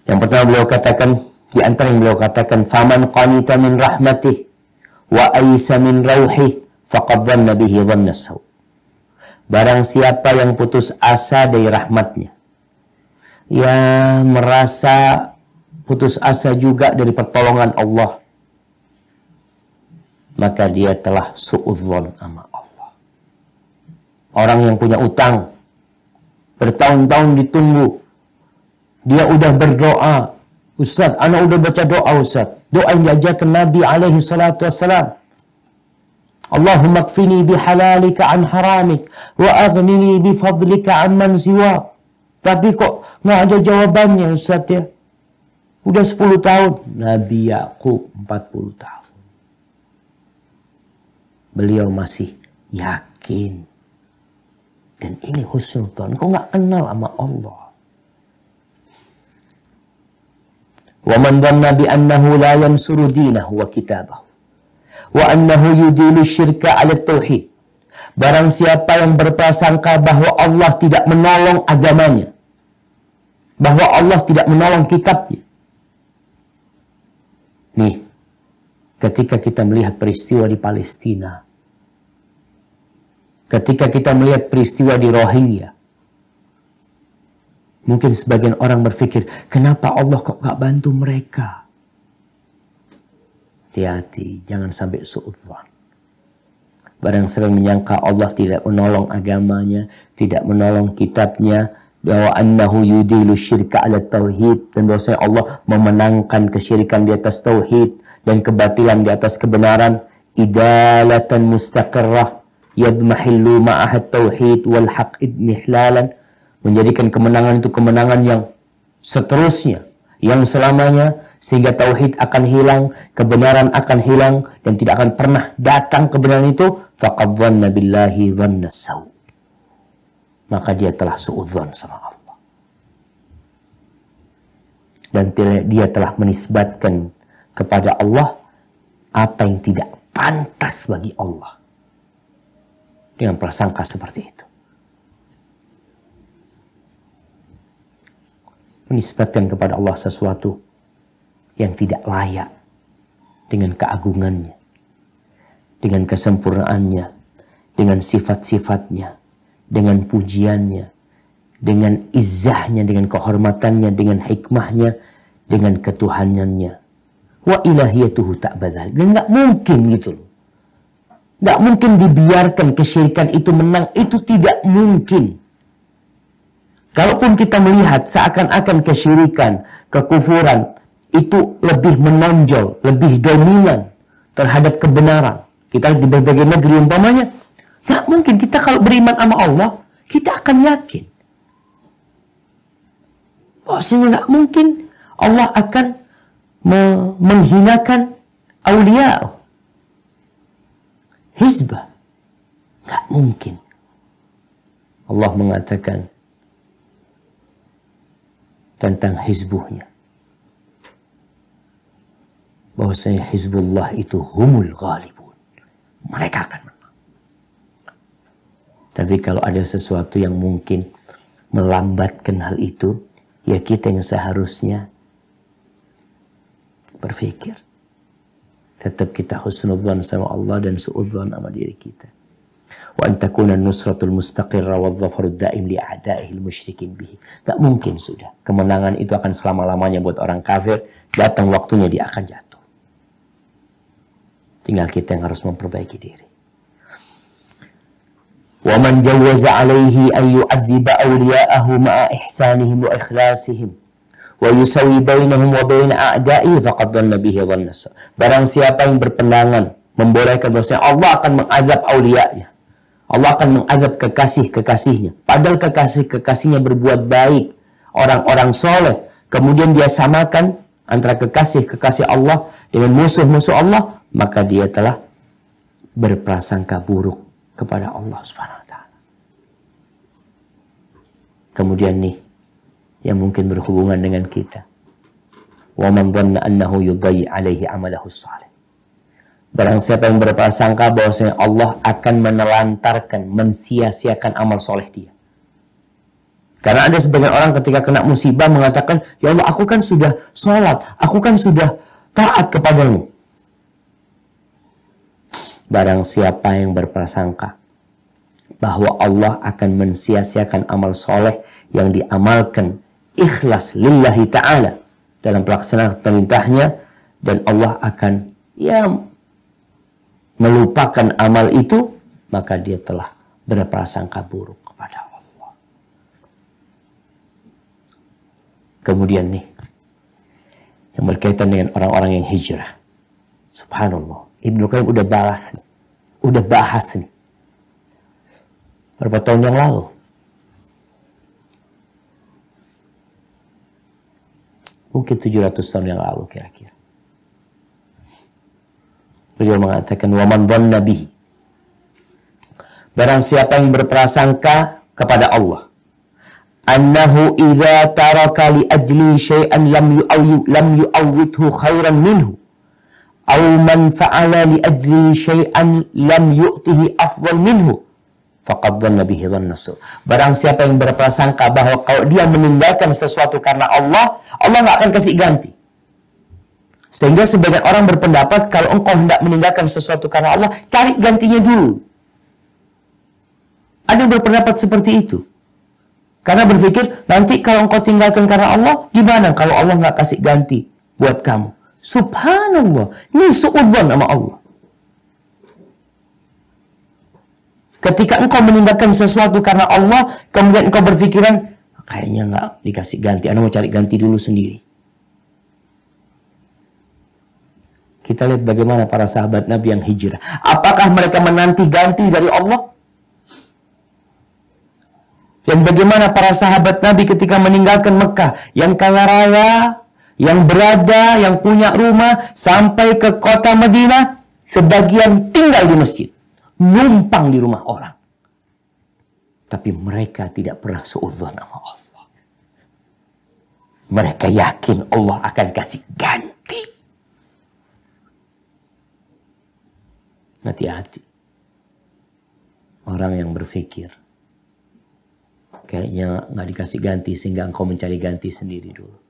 Yang pertama beliau katakan di antara yang beliau katakan faman qanita min rahmatih wa aisa min rauhi faqad dhanna bihi dhanna sawa Barang siapa yang putus asa dari rahmatnya. ya merasa putus asa juga dari pertolongan Allah. Maka dia telah su'udhon sama Allah. Orang yang punya utang. Bertahun-tahun ditunggu. Dia udah berdoa. Ustaz, anak udah baca doa Ustaz. Doa yang diajarkan Nabi alaihi salatu wassalam. اللهم اكفني بحلالك عن حرامك واغنني بفضلك عن من siwa. Tapi kok nggak ada jawabannya Ustaz ya. Udah 10 tahun. Nabi Yakub 40 tahun. Beliau masih yakin. Dan ini husnudon. Kok nggak kenal sama Allah? Wa man dhanna bi annahu la yansuru dinahu wa kitabahu wa annahu yudilu syirka ala tauhid. Barang siapa yang berprasangka bahwa Allah tidak menolong agamanya, bahwa Allah tidak menolong kitabnya. Nih, ketika kita melihat peristiwa di Palestina, ketika kita melihat peristiwa di Rohingya, mungkin sebagian orang berpikir, kenapa Allah kok gak bantu mereka? hati-hati, jangan sampai suudwan. Barang sering menyangka Allah tidak menolong agamanya, tidak menolong kitabnya, bahwa annahu yudilu syirka ala tauhid dan bahwasanya Allah memenangkan kesyirikan di atas tauhid dan kebatilan di atas kebenaran idalatan mustaqarrah yadmahillu ma'ahat tauhid wal haq idmihlalan menjadikan kemenangan itu kemenangan yang seterusnya yang selamanya sehingga tauhid akan hilang, kebenaran akan hilang dan tidak akan pernah datang kebenaran itu faqad dhanna billahi Maka dia telah suudzon sama Allah. Dan dia telah menisbatkan kepada Allah apa yang tidak pantas bagi Allah. Dengan prasangka seperti itu. Menisbatkan kepada Allah sesuatu yang tidak layak dengan keagungannya, dengan kesempurnaannya, dengan sifat-sifatnya, dengan pujiannya, dengan izahnya, dengan kehormatannya, dengan hikmahnya, dengan ketuhanannya. Wa ilahiyatuhu tak badal. Dan gak mungkin gitu loh. Gak mungkin dibiarkan kesyirikan itu menang. Itu tidak mungkin. Kalaupun kita melihat seakan-akan kesyirikan, kekufuran, itu lebih menonjol, lebih dominan terhadap kebenaran. Kita di berbagai negeri umpamanya, nggak mungkin kita kalau beriman sama Allah, kita akan yakin. Maksudnya nggak mungkin Allah akan me menghinakan awliya. hizbah. Nggak mungkin. Allah mengatakan tentang hizbuhnya bahwasanya Hizbullah itu humul ghalibun. Mereka akan menang. Tapi kalau ada sesuatu yang mungkin melambatkan hal itu, ya kita yang seharusnya berpikir. Tetap kita husnudzan sama Allah dan suudzan sama diri kita. Wa an nusratul mustaqirra wa dhafarul daim li'adaihil musyrikin bihi. Tak mungkin sudah. Kemenangan itu akan selama-lamanya buat orang kafir. Datang waktunya dia akan jatuh. Tinggal kita yang harus memperbaiki diri. وَمَنْ جَوَّزَ عَلَيْهِ أَنْ يُعَذِّبَ أَوْلِيَاءَهُ مَعَ إِحْسَانِهِمْ وَإِخْلَاسِهِمْ وَيُسَوِّي بَيْنَهُمْ وَبَيْنَ أَعْدَائِهِ فَقَدْ ظَنَّ بِهِ ظَنَّ Barang siapa yang berpendangan membolehkan dosanya, Allah akan mengazab aulianya. Allah akan mengazab kekasih-kekasihnya. Padahal kekasih-kekasihnya berbuat baik. Orang-orang soleh. Kemudian dia samakan antara kekasih-kekasih Allah dengan musuh-musuh Allah maka dia telah berprasangka buruk kepada Allah Subhanahu wa taala. Kemudian nih yang mungkin berhubungan dengan kita. Wa man dhanna annahu yudayyi alaihi amalahu salih. Barang siapa yang berprasangka bahwasanya Allah akan menelantarkan, mensia-siakan amal soleh dia. Karena ada sebagian orang ketika kena musibah mengatakan, Ya Allah, aku kan sudah sholat, aku kan sudah taat kepadamu. Barang siapa yang berprasangka bahwa Allah akan mensia-siakan amal soleh yang diamalkan ikhlas lillahi ta'ala dalam pelaksanaan perintahnya dan Allah akan ya melupakan amal itu maka dia telah berprasangka buruk kepada Allah. Kemudian nih yang berkaitan dengan orang-orang yang hijrah. Subhanallah. Ibnu Qayyim udah balas nih. Udah bahas nih. Berapa tahun yang lalu. Mungkin 700 tahun yang lalu kira-kira. Beliau mengatakan, Waman dan Nabi. Barang siapa yang berprasangka kepada Allah. Annahu idza taraka li ajli syai'an lam yu'awwithu khairan minhu أو من فعل li شيئا لم يؤته أفضل منه فقد ظن به ظن سوء Barang siapa yang berprasangka bahwa kalau dia meninggalkan sesuatu karena Allah, Allah nggak akan kasih ganti. Sehingga sebagian orang berpendapat kalau engkau hendak meninggalkan sesuatu karena Allah, cari gantinya dulu. Ada yang berpendapat seperti itu. Karena berpikir, nanti kalau engkau tinggalkan karena Allah, gimana kalau Allah nggak kasih ganti buat kamu? Subhanallah. Ini suudzon sama Allah. Ketika engkau meninggalkan sesuatu karena Allah, kemudian engkau berpikiran, kayaknya nggak dikasih ganti. Anda mau cari ganti dulu sendiri. Kita lihat bagaimana para sahabat Nabi yang hijrah. Apakah mereka menanti ganti dari Allah? Dan bagaimana para sahabat Nabi ketika meninggalkan Mekah yang kaya raya yang berada, yang punya rumah sampai ke kota Madinah, sebagian tinggal di masjid, numpang di rumah orang. Tapi mereka tidak pernah seuzon sama Allah. Mereka yakin Allah akan kasih ganti. Hati-hati. Orang yang berpikir, kayaknya nggak dikasih ganti sehingga engkau mencari ganti sendiri dulu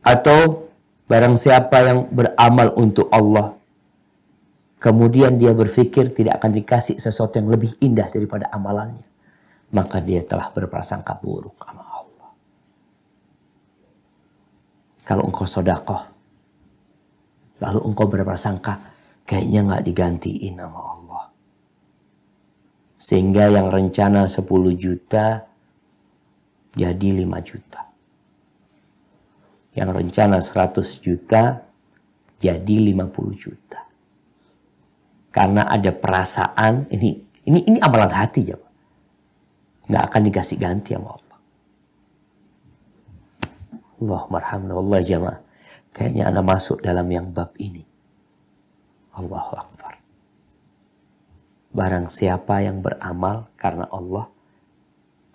atau barang siapa yang beramal untuk Allah kemudian dia berpikir tidak akan dikasih sesuatu yang lebih indah daripada amalannya maka dia telah berprasangka buruk sama Allah kalau engkau sodakoh lalu engkau berprasangka kayaknya nggak digantiin sama Allah sehingga yang rencana 10 juta jadi 5 juta yang rencana 100 juta jadi 50 juta. Karena ada perasaan ini ini ini amalan hati ya. Nggak akan dikasih ganti sama Allah. Allah marhamna Allah jamaah. Kayaknya Anda masuk dalam yang bab ini. Allahu Akbar. Barang siapa yang beramal karena Allah,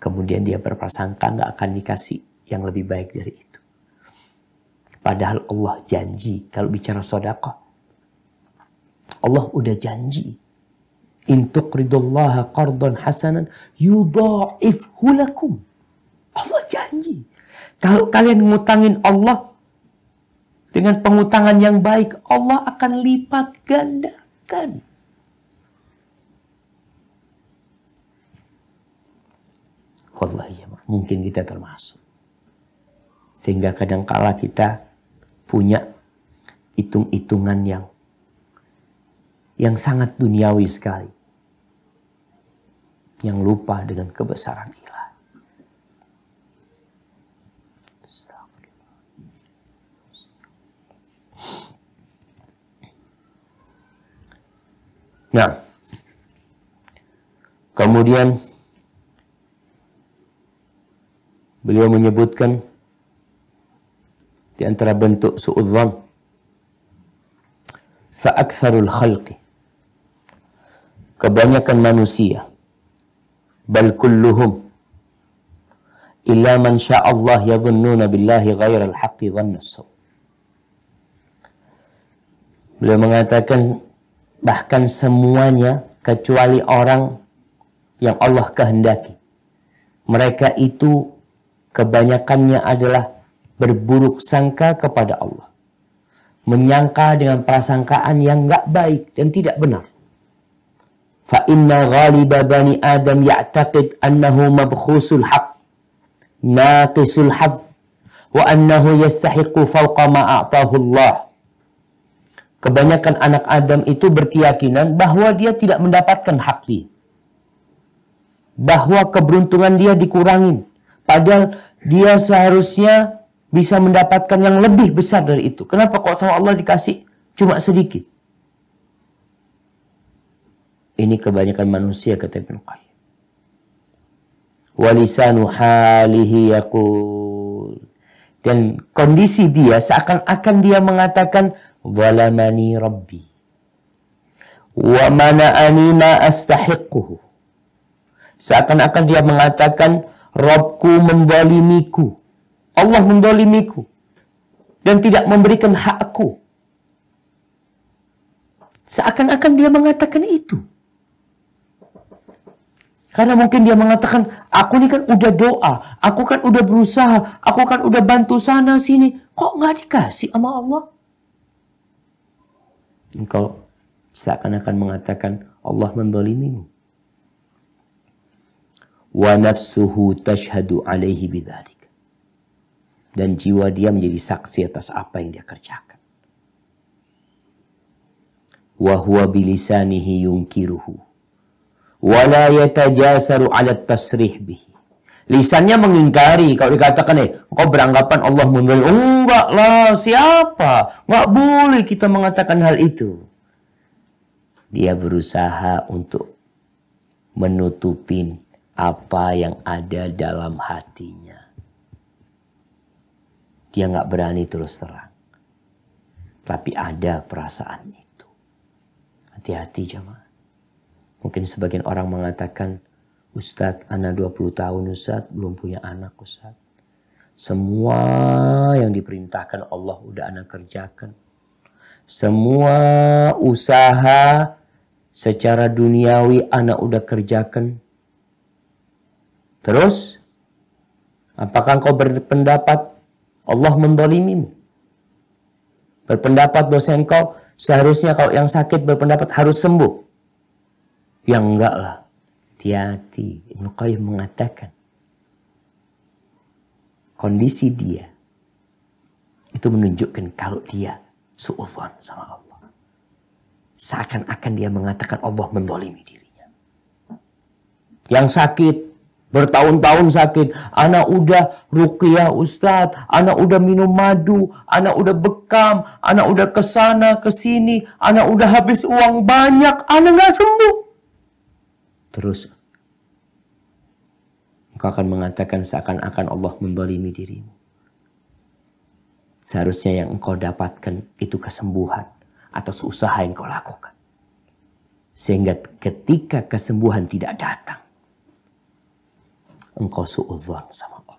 kemudian dia berprasangka nggak akan dikasih yang lebih baik dari itu. Padahal Allah janji kalau bicara sodakoh. Allah udah janji. In tuqridullaha qardan hasanan yudha'ifhu lakum. Allah janji. Kalau kalian ngutangin Allah dengan pengutangan yang baik, Allah akan lipat gandakan. Wallahi ya mungkin kita termasuk. Sehingga kadangkala kita punya hitung-hitungan yang yang sangat duniawi sekali. Yang lupa dengan kebesaran ilah. Nah, kemudian beliau menyebutkan di antara bentuk su'udzan fa aktsarul khalqi kebanyakan manusia bal kulluhum illa man syaa Allah yadhunnuna billahi ghairal haqqi dhannas Beliau mengatakan bahkan semuanya kecuali orang yang Allah kehendaki. Mereka itu kebanyakannya adalah berburuk sangka kepada Allah. Menyangka dengan prasangkaan yang enggak baik dan tidak benar. Fa inna ghaliba bani Adam ya'taqid annahu mabkhusul haq, naqisul haq, wa annahu yastahiqu fawqa ma a'tahu Allah. Kebanyakan anak Adam itu berkeyakinan bahwa dia tidak mendapatkan hak dia. Bahwa keberuntungan dia dikurangin. Padahal dia seharusnya bisa mendapatkan yang lebih besar dari itu. Kenapa kok sama Allah dikasih cuma sedikit? Ini kebanyakan manusia kata Ibnu Qayyim. Walisanu halihi yakul. Dan kondisi dia seakan-akan dia mengatakan zalamani rabbi wa mana'ani ma astahiquhu. Seakan-akan dia mengatakan Robku mendalimiku Allah mendolimiku dan tidak memberikan hakku. Seakan-akan dia mengatakan itu. Karena mungkin dia mengatakan, aku ini kan udah doa, aku kan udah berusaha, aku kan udah bantu sana sini. Kok nggak dikasih sama Allah? Engkau seakan-akan mengatakan Allah mendolimimu. Wa nafsuhu tashhadu alaihi bidhalik dan jiwa dia menjadi saksi atas apa yang dia kerjakan. Wa bilisanihi yungkiruhu wa yatajasaru tasrih bihi. Lisannya mengingkari. Kalau dikatakan, eh, kau beranggapan Allah mundur. Oh, enggak lah, siapa? Enggak boleh kita mengatakan hal itu. Dia berusaha untuk menutupin apa yang ada dalam hatinya. Dia nggak berani terus terang. Tapi ada perasaan itu. Hati-hati jemaah. Mungkin sebagian orang mengatakan, Ustadz, anak 20 tahun Ustadz, belum punya anak Ustadz. Semua yang diperintahkan Allah udah anak kerjakan. Semua usaha secara duniawi anak udah kerjakan. Terus, apakah kau berpendapat Allah mendolimimu. Berpendapat bahwa engkau seharusnya kalau yang sakit berpendapat harus sembuh. Ya enggak lah. Hati-hati. Ibnu Qayyim mengatakan. Kondisi dia itu menunjukkan kalau dia su'ufan sama Allah. Seakan-akan dia mengatakan Allah mendolimi dirinya. Yang sakit Bertahun-tahun sakit. Anak udah rukiah ustad. Anak udah minum madu. Anak udah bekam. Anak udah kesana kesini. Anak udah habis uang banyak. Anak gak sembuh. Terus engkau akan mengatakan seakan-akan Allah membalimi dirimu. Seharusnya yang engkau dapatkan itu kesembuhan atas usaha yang kau lakukan. Sehingga ketika kesembuhan tidak datang, engkau suudzon sama Allah.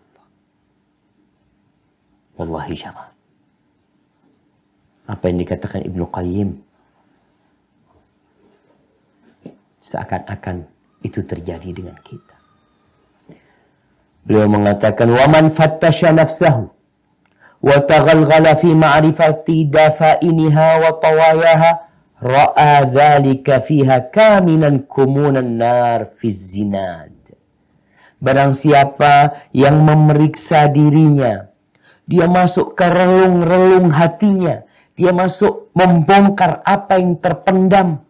Wallahi jangan. Apa yang dikatakan Ibnu Qayyim seakan-akan itu terjadi dengan kita. Beliau mengatakan waman fattasha nafsahu wa taghalghala fi ma'rifati dafainiha wa tawayaha ra'a dhalika fiha kaminan kumunan nar fi zinan." Barang siapa yang memeriksa dirinya, dia masuk ke relung-relung hatinya, dia masuk membongkar apa yang terpendam,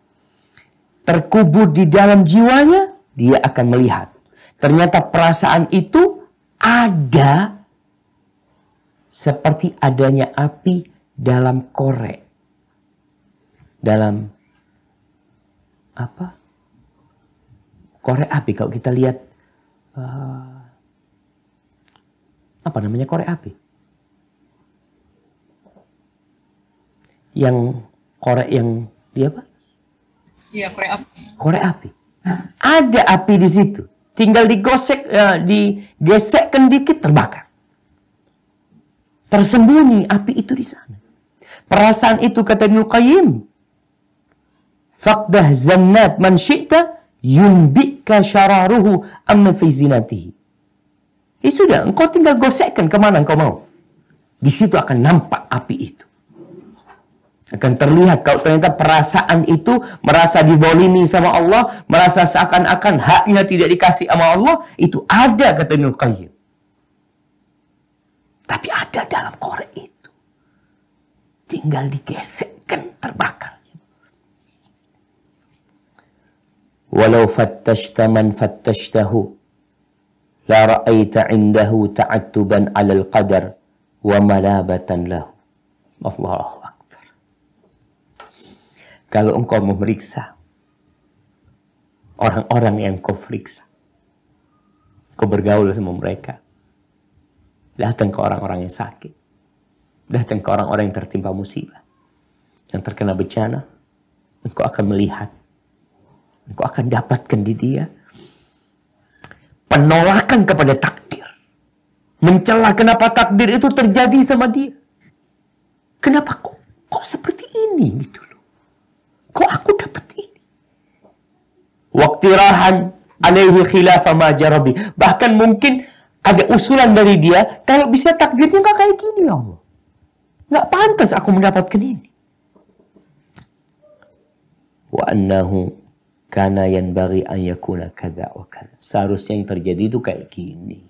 terkubur di dalam jiwanya, dia akan melihat. Ternyata perasaan itu ada seperti adanya api dalam korek. Dalam apa? Korek api kalau kita lihat Eh, apa namanya korek api. Yang korek yang dia apa? Iya korek api. Korek api. Ada api di situ. Tinggal digosek, uh, digesekkan dikit terbakar. Tersembunyi api itu di sana. Perasaan itu kata Nukaim Qayyim. Fakdah zannat man yunbika syararuhu amma fi zinatihi. Ya sudah, engkau tinggal gosekkan mana engkau mau. Di situ akan nampak api itu. Akan terlihat kalau ternyata perasaan itu merasa didolimi sama Allah, merasa seakan-akan haknya tidak dikasih sama Allah, itu ada kata Ibnu Qayyim. Tapi ada dalam korek itu. Tinggal digesekkan terbakar. walau fattashta man fattashtahu la ra'aita indahu ta'attuban 'alal qadar wa malabatan lahu Allahu kalau engkau memeriksa orang-orang yang kau periksa kau bergaul sama mereka datang ke orang-orang yang sakit datang ke orang-orang yang tertimpa musibah yang terkena bencana engkau akan melihat Engkau akan dapatkan di dia. Penolakan kepada takdir. mencelah kenapa takdir itu terjadi sama dia. Kenapa kok, kok seperti ini gitu loh. Kok aku dapat ini. Waktirahan alaihi khilafah majarabi. Bahkan mungkin ada usulan dari dia, kalau bisa takdirnya nggak kayak gini ya Allah. Nggak pantas aku mendapatkan ini. Wa annahu karena yang bagi ayakuna kada wa kada. Seharusnya yang terjadi itu kayak gini.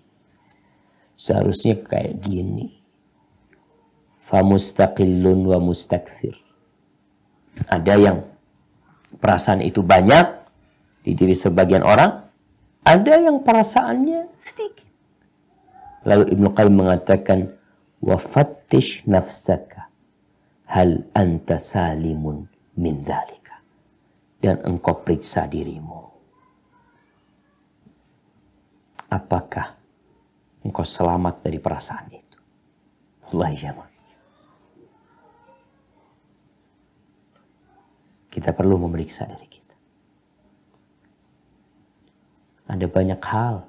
Seharusnya kayak gini. mustaqillun wa mustaksir. Ada yang perasaan itu banyak di diri sebagian orang. Ada yang perasaannya sedikit. Lalu Ibnu Qayyim mengatakan, Wafattish nafsaka hal anta salimun min dhali dan engkau periksa dirimu. Apakah engkau selamat dari perasaan itu? Allah jamaah. Kita perlu memeriksa diri kita. Ada banyak hal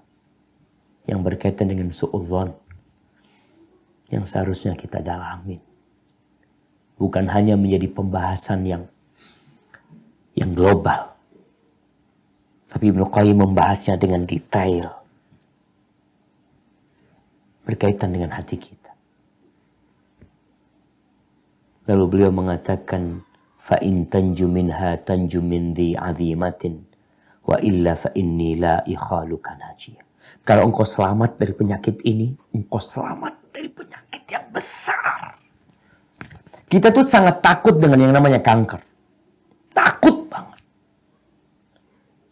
yang berkaitan dengan su'udhan yang seharusnya kita dalamin. Bukan hanya menjadi pembahasan yang yang global. Tapi Ibnu Qayyim membahasnya dengan detail. Berkaitan dengan hati kita. Lalu beliau mengatakan, فَإِنْ تَنْجُ مِنْهَا تَنْجُ مِنْ ذِي عَذِيمَةٍ وَإِلَّا فَإِنِّي لَا إِخَالُكَ نَجِيَ Kalau engkau selamat dari penyakit ini, engkau selamat dari penyakit yang besar. Kita tuh sangat takut dengan yang namanya kanker. Takut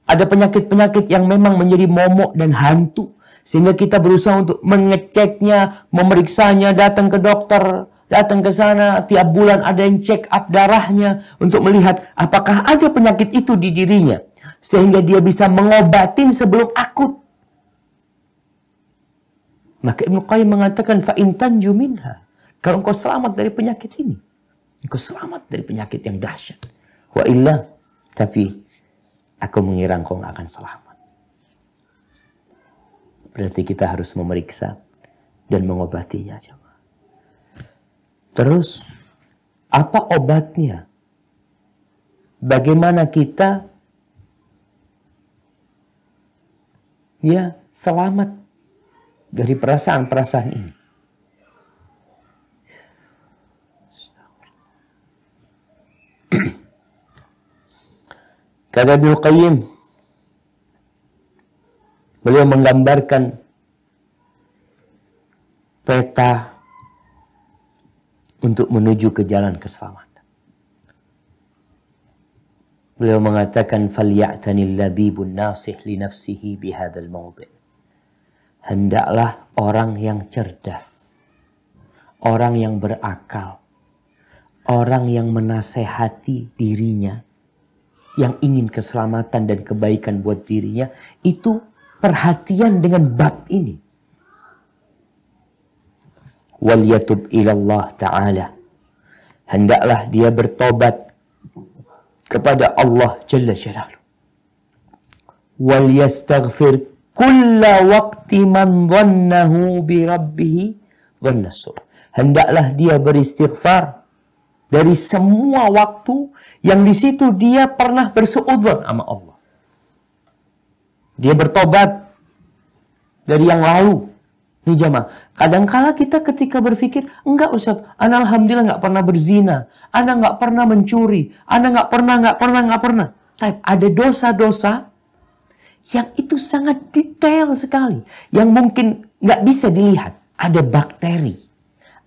ada penyakit-penyakit yang memang menjadi momok dan hantu. Sehingga kita berusaha untuk mengeceknya, memeriksanya, datang ke dokter, datang ke sana, tiap bulan ada yang check up darahnya untuk melihat apakah ada penyakit itu di dirinya. Sehingga dia bisa mengobatin sebelum akut. Maka Ibnu Qayyim mengatakan fa'intan juminha. Kalau engkau selamat dari penyakit ini, engkau selamat dari penyakit yang dahsyat. Wa illa tapi aku mengira engkau nggak akan selamat. Berarti kita harus memeriksa dan mengobatinya. coba. Terus, apa obatnya? Bagaimana kita ya selamat dari perasaan-perasaan ini? Kata Ibn Qayyim, beliau menggambarkan peta untuk menuju ke jalan keselamatan. Beliau mengatakan falyatanil labibun nasih li nafsihi bihadzal mawdi'. Hendaklah orang yang cerdas, orang yang berakal, orang yang menasehati dirinya yang ingin keselamatan dan kebaikan buat dirinya itu perhatian dengan bab ini. Wal yatub ilallah ta'ala. Hendaklah dia bertobat kepada Allah Jalla Jalaluh. Wal yastaghfir kulla waqti man dhannahu bi rabbih dhanna Hendaklah dia beristighfar dari semua waktu yang di situ dia pernah bersuudzon sama Allah. Dia bertobat dari yang lalu. Ini jamaah, kala kita ketika berpikir, enggak Ustaz, Ana Alhamdulillah enggak pernah berzina, Ana enggak pernah mencuri, Ana enggak pernah, enggak pernah, enggak pernah. Tapi ada dosa-dosa yang itu sangat detail sekali, yang mungkin enggak bisa dilihat. Ada bakteri,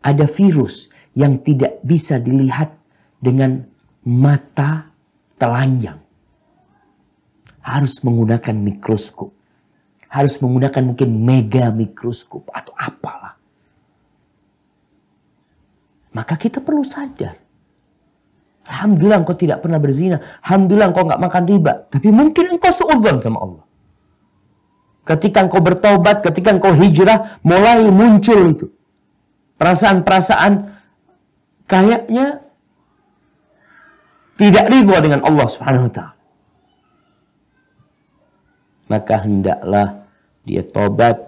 ada virus, yang tidak bisa dilihat dengan mata telanjang. Harus menggunakan mikroskop. Harus menggunakan mungkin mega mikroskop atau apalah. Maka kita perlu sadar. Alhamdulillah engkau tidak pernah berzina. Alhamdulillah engkau nggak makan riba. Tapi mungkin engkau seurban sama Allah. Ketika engkau bertobat, ketika engkau hijrah, mulai muncul itu. Perasaan-perasaan kayaknya tidak ridho dengan Allah Subhanahu wa taala. Maka hendaklah dia tobat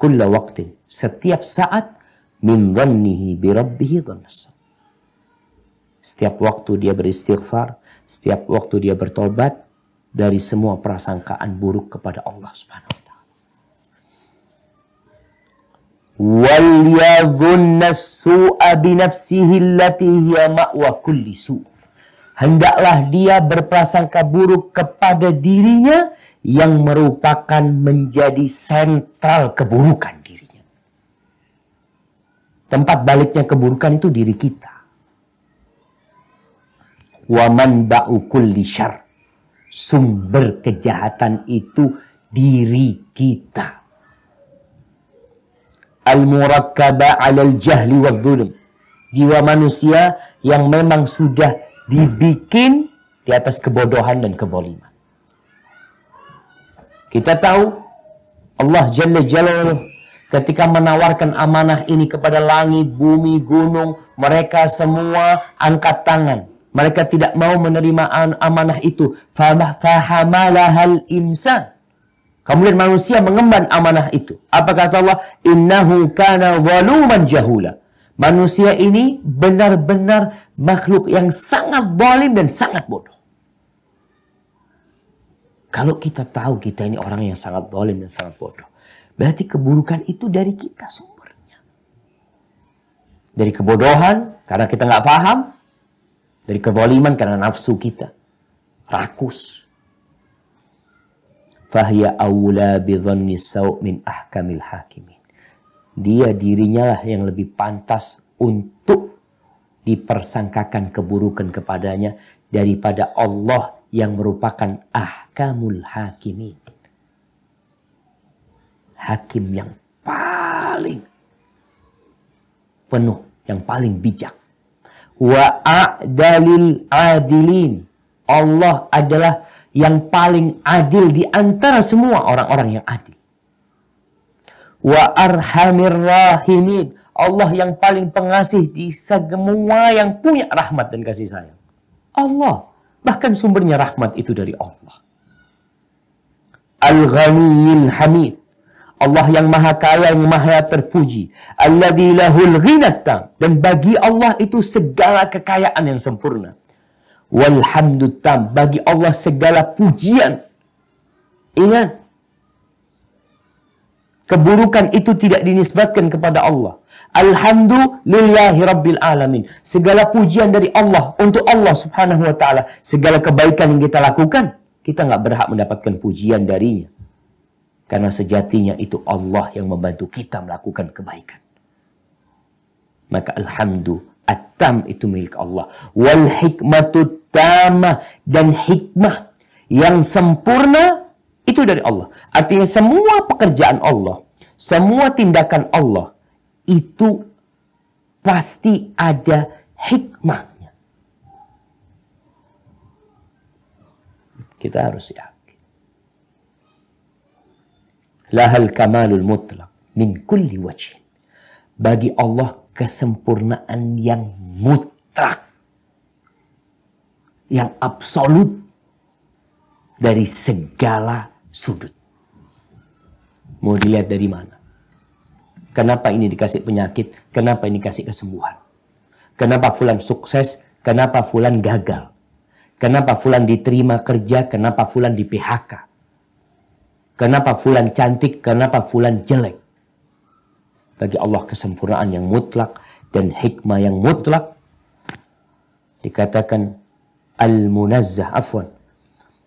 kulla waktu setiap saat min dhannihi bi rabbih Setiap waktu dia beristighfar, setiap waktu dia bertobat dari semua prasangkaan buruk kepada Allah Subhanahu wa taala. ma'wa hendaklah dia berprasangka buruk kepada dirinya yang merupakan menjadi sentral keburukan dirinya. Tempat baliknya keburukan itu diri kita. Waman ba'ukul lishar. Sumber kejahatan itu diri kita al-murakkaba 'alal jahli wal dhulm. Jiwa manusia yang memang sudah dibikin di atas kebodohan dan keboliman. Kita tahu Allah Jalla Jalaluh ketika menawarkan amanah ini kepada langit, bumi, gunung, mereka semua angkat tangan. Mereka tidak mau menerima amanah itu. Fahamalahal insan. Kemudian manusia mengemban amanah itu. Apa kata Allah? Innahu kana zaluman jahula. Manusia ini benar-benar makhluk yang sangat zalim dan sangat bodoh. Kalau kita tahu kita ini orang yang sangat zalim dan sangat bodoh, berarti keburukan itu dari kita sumbernya. Dari kebodohan karena kita nggak paham, dari kezaliman karena nafsu kita, rakus, fahya awla bidhanni saw min ahkamil hakimin. Dia dirinya lah yang lebih pantas untuk dipersangkakan keburukan kepadanya daripada Allah yang merupakan ahkamul hakimin. Hakim yang paling penuh, yang paling bijak. Wa a'dalil adilin. Allah adalah yang paling adil di antara semua orang-orang yang adil. Wa arhamir rahimin. Allah yang paling pengasih di semua yang punya rahmat dan kasih sayang. Allah. Bahkan sumbernya rahmat itu dari Allah. Al-Ghaniyil Hamid. Allah yang maha kaya, yang maha terpuji. Alladhi lahul ghinatta. Dan bagi Allah itu segala kekayaan yang sempurna. Walhamdu Bagi Allah segala pujian. Ingat. Keburukan itu tidak dinisbatkan kepada Allah. Alhamdulillahi Rabbil Alamin. Segala pujian dari Allah untuk Allah subhanahu wa ta'ala. Segala kebaikan yang kita lakukan. Kita nggak berhak mendapatkan pujian darinya. Karena sejatinya itu Allah yang membantu kita melakukan kebaikan. Maka alhamdulillah at itu milik Allah. Wal hikmatu tamah dan hikmah yang sempurna itu dari Allah. Artinya semua pekerjaan Allah, semua tindakan Allah itu pasti ada hikmahnya. Kita harus yakin. Lahal kamalul mutlak min kulli wajhin. Bagi Allah kesempurnaan yang mutlak yang absolut dari segala sudut. Mau dilihat dari mana? Kenapa ini dikasih penyakit? Kenapa ini dikasih kesembuhan? Kenapa fulan sukses? Kenapa fulan gagal? Kenapa fulan diterima kerja? Kenapa fulan di PHK? Kenapa fulan cantik? Kenapa fulan jelek? Bagi Allah kesempurnaan yang mutlak dan hikmah yang mutlak dikatakan al-munazzah afwan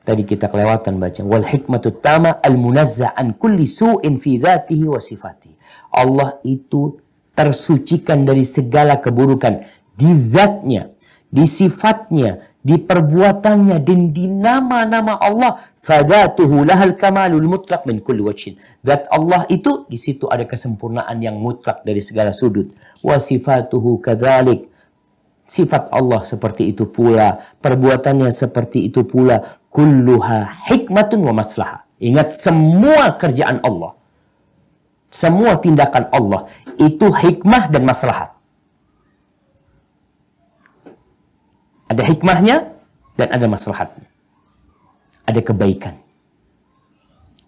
tadi kita kelewatan baca wal hikmatu tama al munazzah an kulli su'in fi dzatihi wa sifati Allah itu tersucikan dari segala keburukan di zatnya di sifatnya di perbuatannya dan di nama-nama Allah fadatuhu lahal kamalul mutlak min kulli wajhin zat Allah itu di situ ada kesempurnaan yang mutlak dari segala sudut wa sifatuhu kadzalik Sifat Allah seperti itu pula, perbuatannya seperti itu pula. Kulluha hikmatun wa maslaha. Ingat semua kerjaan Allah. Semua tindakan Allah itu hikmah dan maslahat. Ada hikmahnya dan ada maslahatnya. Ada kebaikan.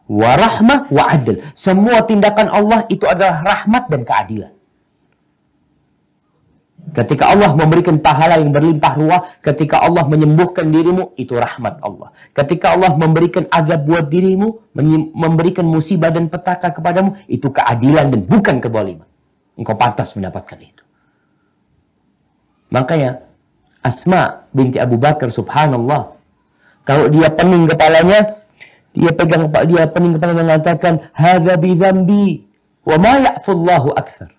Wa wa adil. Semua tindakan Allah itu adalah rahmat dan keadilan. Ketika Allah memberikan pahala yang berlimpah ruah, ketika Allah menyembuhkan dirimu, itu rahmat Allah. Ketika Allah memberikan azab buat dirimu, memberikan musibah dan petaka kepadamu, itu keadilan dan bukan kebaliman. Engkau pantas mendapatkan itu. Makanya Asma binti Abu Bakar subhanallah. Kalau dia pening kepalanya, dia pegang dia pening kepalanya dan mengatakan hadza bi dzambi wa ma ya'fullahu aksar.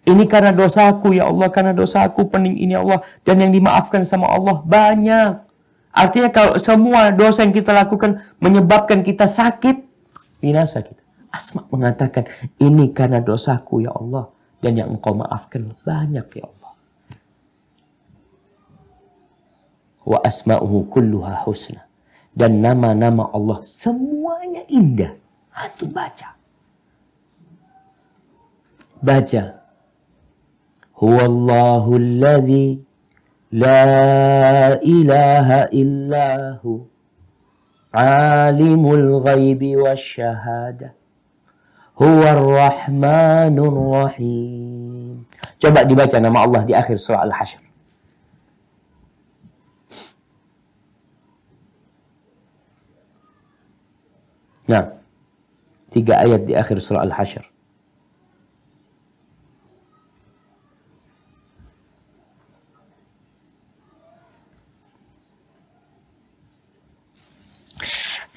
Ini karena dosaku ya Allah, karena dosaku pening ini ya Allah. Dan yang dimaafkan sama Allah banyak. Artinya kalau semua dosa yang kita lakukan menyebabkan kita sakit, binasa kita. Asma mengatakan, ini karena dosaku ya Allah. Dan yang engkau maafkan banyak ya Allah. Wa asma'uhu kulluha husna. Dan nama-nama Allah semuanya indah. Antum baca. Baca هو الله الذي لا إله إلا هو عالم الغيب والشهادة هو الرحمن الرحيم جمع دي بجانا مع الله دي آخر سورة الحشر نعم تيجا آيات دي آخر سورة الحشر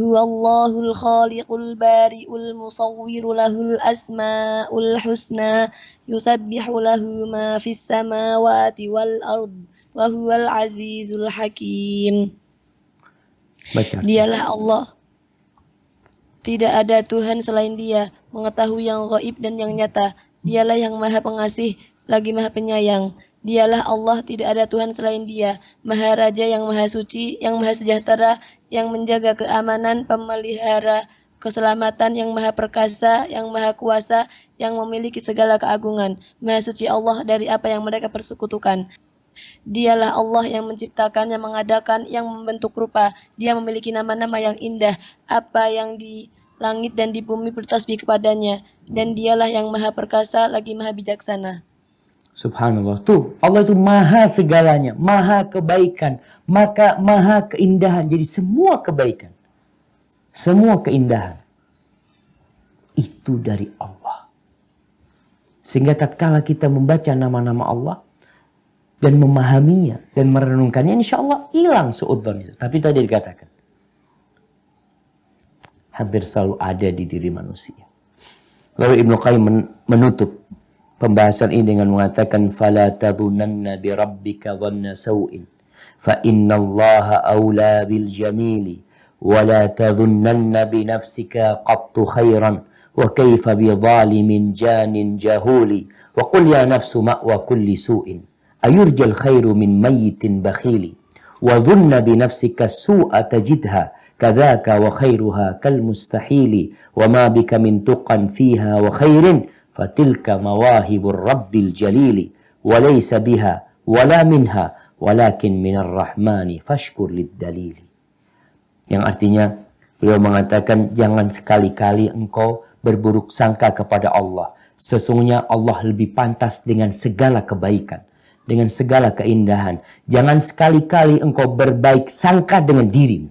هو الله الخالق البارئ المصور له الأسماء الحسنى يسبح له ما في السماوات والأرض وهو العزيز الحكيم Dialah Allah Tidak ada Tuhan selain dia Mengetahui yang gaib dan yang nyata Dialah yang maha pengasih Lagi maha penyayang Dialah Allah, tidak ada Tuhan selain Dia, Maharaja yang Maha Suci, yang Maha Sejahtera, yang menjaga keamanan, pemelihara keselamatan, yang Maha Perkasa, yang Maha Kuasa, yang memiliki segala keagungan, Maha Suci Allah dari apa yang mereka persekutukan. Dialah Allah yang menciptakan, yang mengadakan, yang membentuk rupa. Dia memiliki nama-nama yang indah, apa yang di langit dan di bumi bertasbih kepadanya, dan dialah yang maha perkasa lagi maha bijaksana. Subhanallah. Tuh, Allah itu maha segalanya, maha kebaikan, maka maha keindahan. Jadi semua kebaikan, semua keindahan itu dari Allah. Sehingga tatkala kita membaca nama-nama Allah dan memahaminya dan merenungkannya, insya Allah hilang seudon itu. Tapi tadi dikatakan, hampir selalu ada di diri manusia. Lalu Ibnu Qayyim menutup Pembahasan ini dengan mengatakan fala tadhunanna bi rabbika dhanna sau'in fa inna allaha aula bil jamili wa la tadhunanna bi nafsika qat khairan wa kayfa bi zalimin janin jahuli wa qul ya nafsu ma wa kulli su'in ayurja al khairu min mayyitin bakhili wa dhunna bi nafsika su'a tajidha كذاك وخيرها كالمستحيل وما بك من تقى فيها وخير fatilka mawahibur rabbil jalili walaysa biha wala minha walakin minar rahmani fashkur yang artinya beliau mengatakan jangan sekali-kali engkau berburuk sangka kepada Allah sesungguhnya Allah lebih pantas dengan segala kebaikan dengan segala keindahan jangan sekali-kali engkau berbaik sangka dengan dirimu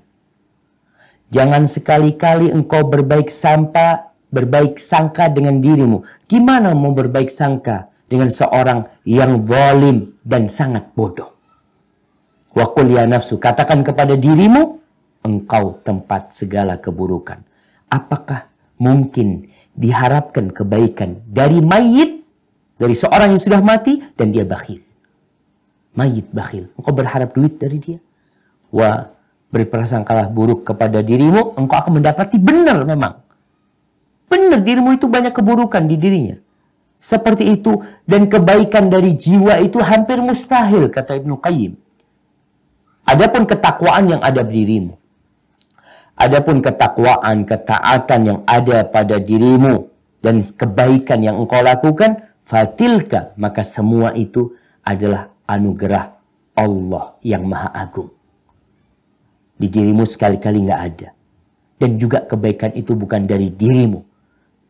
jangan sekali-kali engkau berbaik sampah berbaik sangka dengan dirimu. Gimana mau berbaik sangka dengan seorang yang zalim dan sangat bodoh? Wa qul ya nafsu, katakan kepada dirimu, engkau tempat segala keburukan. Apakah mungkin diharapkan kebaikan dari mayit, dari seorang yang sudah mati dan dia bakhil? Mayit bakhil, engkau berharap duit dari dia. Wa berprasangkalah buruk kepada dirimu, engkau akan mendapati benar memang Benar dirimu itu banyak keburukan di dirinya. Seperti itu dan kebaikan dari jiwa itu hampir mustahil kata Ibnu Qayyim. Adapun ketakwaan yang ada di dirimu. Adapun ketakwaan, ketaatan yang ada pada dirimu dan kebaikan yang engkau lakukan, fatilka, maka semua itu adalah anugerah Allah yang maha agung. Di dirimu sekali-kali nggak ada. Dan juga kebaikan itu bukan dari dirimu.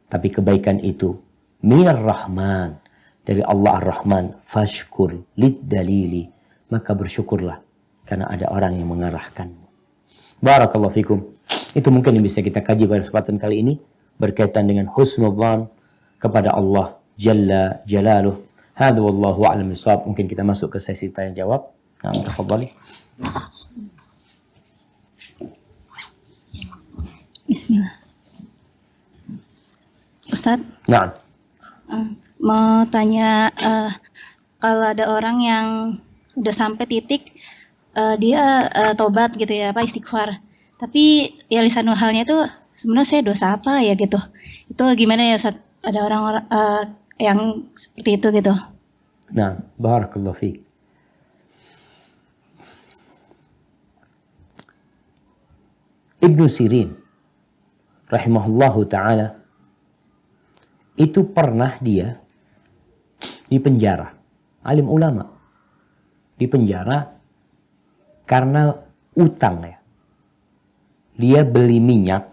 Tapi kebaikan itu minar rahman dari Allah ar-Rahman fashkur lid dalili maka bersyukurlah karena ada orang yang mengarahkanmu. Barakallahu fikum. Itu mungkin yang bisa kita kaji pada kesempatan kali ini berkaitan dengan husnudzan kepada Allah jalla jalaluh. Hadza wallahu a'lam bissawab. Mungkin kita masuk ke sesi tanya jawab. Nah, tafadhali. Bismillah. Ustad, Nah. Eh, mau tanya uh, kalau ada orang yang udah sampai titik uh, dia uh, tobat gitu ya, apa istighfar. Tapi ya lisanul halnya itu sebenarnya saya dosa apa ya gitu. Itu gimana ya Ustaz? Ada orang uh, yang seperti itu gitu. Nah, barakallahu fiik. Ibnu Sirin rahimahullahu taala itu pernah dia di penjara. Alim ulama di penjara karena utang ya. Dia beli minyak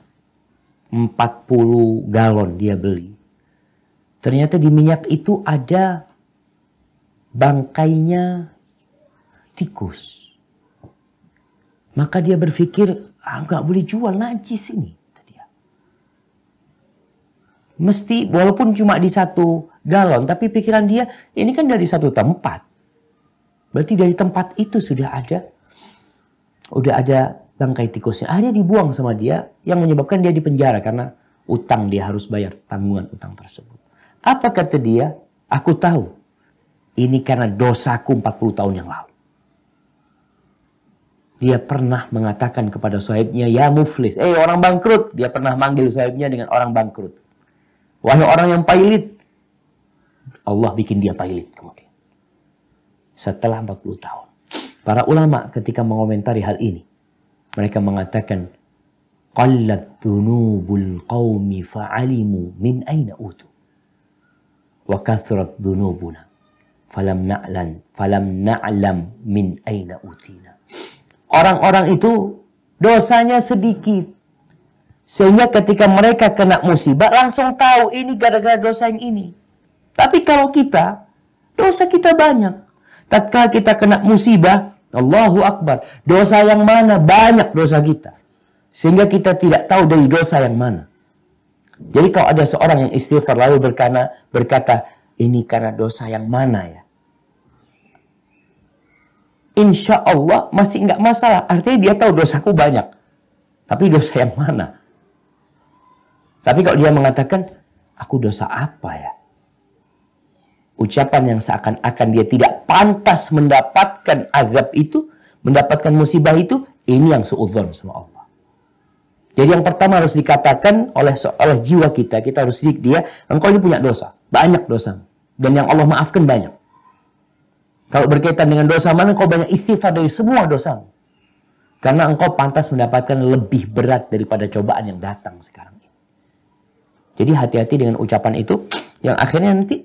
40 galon dia beli. Ternyata di minyak itu ada bangkainya tikus. Maka dia berpikir, ah nggak boleh jual najis ini mesti walaupun cuma di satu galon, tapi pikiran dia ini kan dari satu tempat. Berarti dari tempat itu sudah ada, udah ada bangkai tikusnya. Akhirnya dibuang sama dia yang menyebabkan dia dipenjara karena utang dia harus bayar tanggungan utang tersebut. Apa kata dia? Aku tahu. Ini karena dosaku 40 tahun yang lalu. Dia pernah mengatakan kepada sahibnya, ya muflis. Eh orang bangkrut. Dia pernah manggil sahibnya dengan orang bangkrut. Wahai orang yang pailit. Allah bikin dia pailit kemudian. Setelah 40 tahun. Para ulama ketika mengomentari hal ini. Mereka mengatakan. Qallat dhunubul qawmi fa'alimu min aina utu. Wa kathrat dhunubuna. Falam na'lan. Falam na'lam min aina utina. Orang-orang itu dosanya sedikit. Sehingga ketika mereka kena musibah langsung tahu ini gara-gara dosa yang ini. Tapi kalau kita, dosa kita banyak. Tatkala kita kena musibah, Allahu Akbar. Dosa yang mana? Banyak dosa kita. Sehingga kita tidak tahu dari dosa yang mana. Jadi kalau ada seorang yang istighfar lalu berkata, berkata ini karena dosa yang mana ya? Insya Allah masih nggak masalah. Artinya dia tahu dosaku banyak. Tapi dosa yang mana? Tapi kalau dia mengatakan, aku dosa apa ya? Ucapan yang seakan-akan dia tidak pantas mendapatkan azab itu, mendapatkan musibah itu, ini yang suudzon sama Allah. Jadi yang pertama harus dikatakan oleh oleh jiwa kita, kita harus didik dia, engkau ini punya dosa, banyak dosa. Dan yang Allah maafkan banyak. Kalau berkaitan dengan dosa mana, engkau banyak istighfar dari semua dosa. Karena engkau pantas mendapatkan lebih berat daripada cobaan yang datang sekarang. Jadi hati-hati dengan ucapan itu yang akhirnya nanti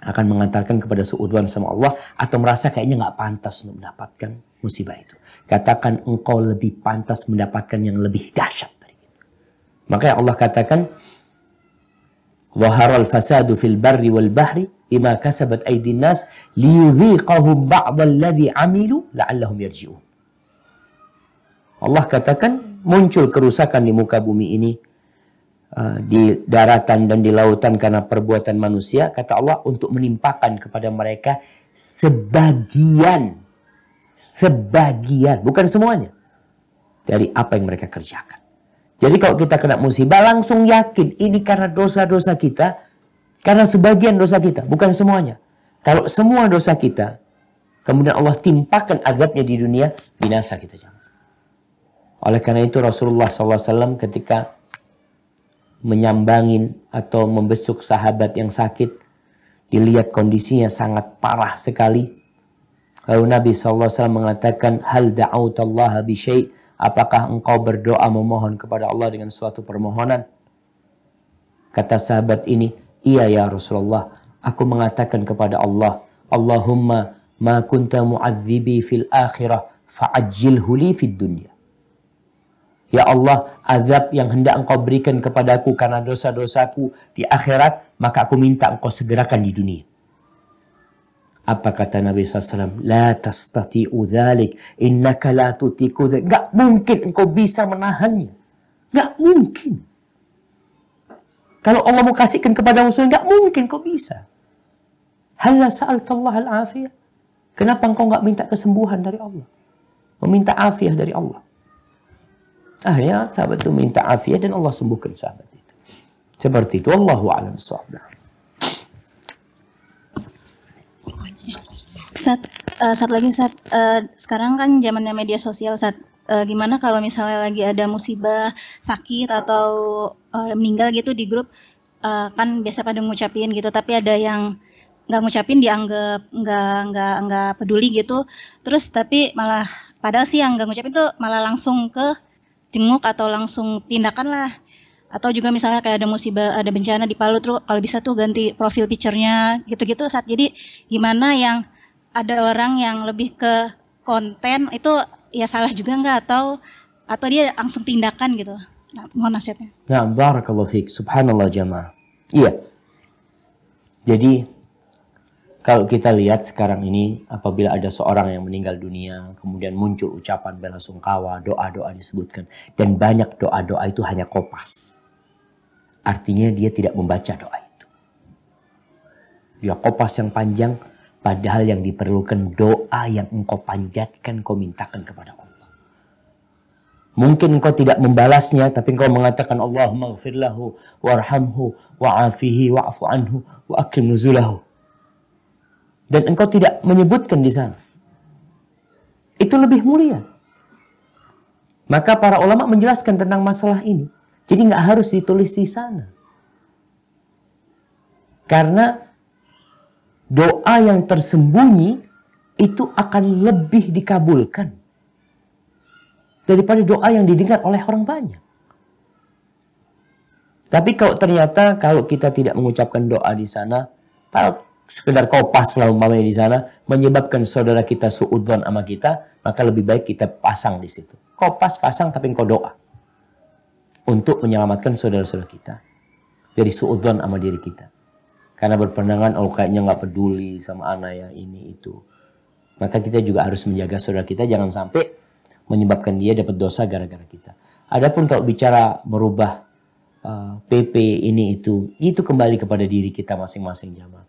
akan mengantarkan kepada seudwan sama Allah atau merasa kayaknya nggak pantas untuk mendapatkan musibah itu. Katakan engkau lebih pantas mendapatkan yang lebih dahsyat dari itu. Makanya Allah katakan Zaharal fasadu fil barri wal bahri ima kasabat aidin nas liyudhiqahum ba'dalladhi amilu la'allahum yarji'un. Allah katakan muncul kerusakan di muka bumi ini Uh, di daratan dan di lautan karena perbuatan manusia kata Allah untuk menimpakan kepada mereka sebagian sebagian bukan semuanya dari apa yang mereka kerjakan. Jadi kalau kita kena musibah langsung yakin ini karena dosa-dosa kita karena sebagian dosa kita bukan semuanya. Kalau semua dosa kita kemudian Allah timpakan azabnya di dunia binasa kita jangan. Oleh karena itu Rasulullah SAW ketika menyambangin atau membesuk sahabat yang sakit. Dilihat kondisinya sangat parah sekali. Lalu Nabi SAW mengatakan, Hal da'autallaha bisyai' Apakah engkau berdoa memohon kepada Allah dengan suatu permohonan? Kata sahabat ini, Iya ya Rasulullah, aku mengatakan kepada Allah, Allahumma ma kunta mu'adzibi fil akhirah fa'ajjilhu li fid dunya. Ya Allah, azab yang hendak engkau berikan kepadaku karena dosa-dosaku di akhirat, maka aku minta engkau segerakan di dunia. Apa kata Nabi SAW? La tastati'u dhalik, innaka la tutiku dhalik. Gak mungkin engkau bisa menahannya. Gak mungkin. Kalau Allah mau kasihkan kepada musuh, gak mungkin kau bisa. Hala sa'altallah al-afiyah. Kenapa engkau gak minta kesembuhan dari Allah? Meminta afiyah dari Allah. Akhirnya sahabat itu minta afiat dan Allah sembuhkan sahabat itu. Seperti itu. Allahu a'lam Sat, uh, eh, saat lagi saat uh, eh, sekarang kan zamannya media sosial saat Uh, eh, gimana kalau misalnya lagi ada musibah, sakit atau uh, meninggal gitu di grup uh, kan biasa pada ngucapin gitu, tapi ada yang nggak ngucapin dianggap nggak nggak nggak peduli gitu. Terus tapi malah padahal sih yang nggak ngucapin tuh malah langsung ke jenguk atau langsung tindakan lah atau juga misalnya kayak ada musibah ada bencana di Palu tuh kalau bisa tuh ganti profil picture-nya gitu-gitu saat jadi gimana yang ada orang yang lebih ke konten itu ya salah juga nggak atau atau dia langsung tindakan gitu nah, mohon nasihatnya nah barakallahu fiik subhanallah jamaah iya jadi kalau kita lihat sekarang ini apabila ada seorang yang meninggal dunia kemudian muncul ucapan bela sungkawa doa-doa disebutkan dan banyak doa-doa itu hanya kopas artinya dia tidak membaca doa itu dia kopas yang panjang padahal yang diperlukan doa yang engkau panjatkan kau mintakan kepada Allah mungkin engkau tidak membalasnya tapi engkau mengatakan Allahumma gfirlahu warhamhu wa'afihi wa'afu anhu wa akrim dan engkau tidak menyebutkan di sana. Itu lebih mulia. Maka para ulama menjelaskan tentang masalah ini. Jadi nggak harus ditulis di sana. Karena doa yang tersembunyi itu akan lebih dikabulkan daripada doa yang didengar oleh orang banyak. Tapi kalau ternyata kalau kita tidak mengucapkan doa di sana, sekedar kopas lah umpamanya di sana menyebabkan saudara kita suudzon sama kita maka lebih baik kita pasang di situ kopas pasang tapi engkau doa untuk menyelamatkan saudara-saudara kita dari suudzon sama diri kita karena berpandangan oh kayaknya nggak peduli sama anak ya ini itu maka kita juga harus menjaga saudara kita jangan sampai menyebabkan dia dapat dosa gara-gara kita adapun kalau bicara merubah uh, PP ini itu itu kembali kepada diri kita masing-masing jamaah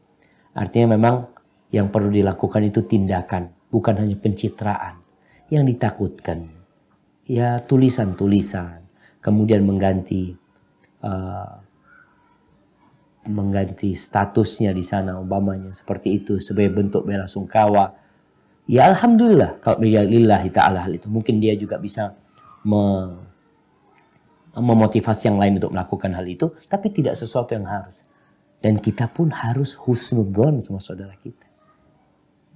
Artinya memang yang perlu dilakukan itu tindakan, bukan hanya pencitraan. Yang ditakutkan ya tulisan-tulisan, kemudian mengganti uh, mengganti statusnya di sana umpamanya seperti itu sebagai bentuk bela sungkawa. Ya alhamdulillah kalau lillahi taala hal itu mungkin dia juga bisa me memotivasi yang lain untuk melakukan hal itu tapi tidak sesuatu yang harus. Dan kita pun harus husnudon sama saudara kita.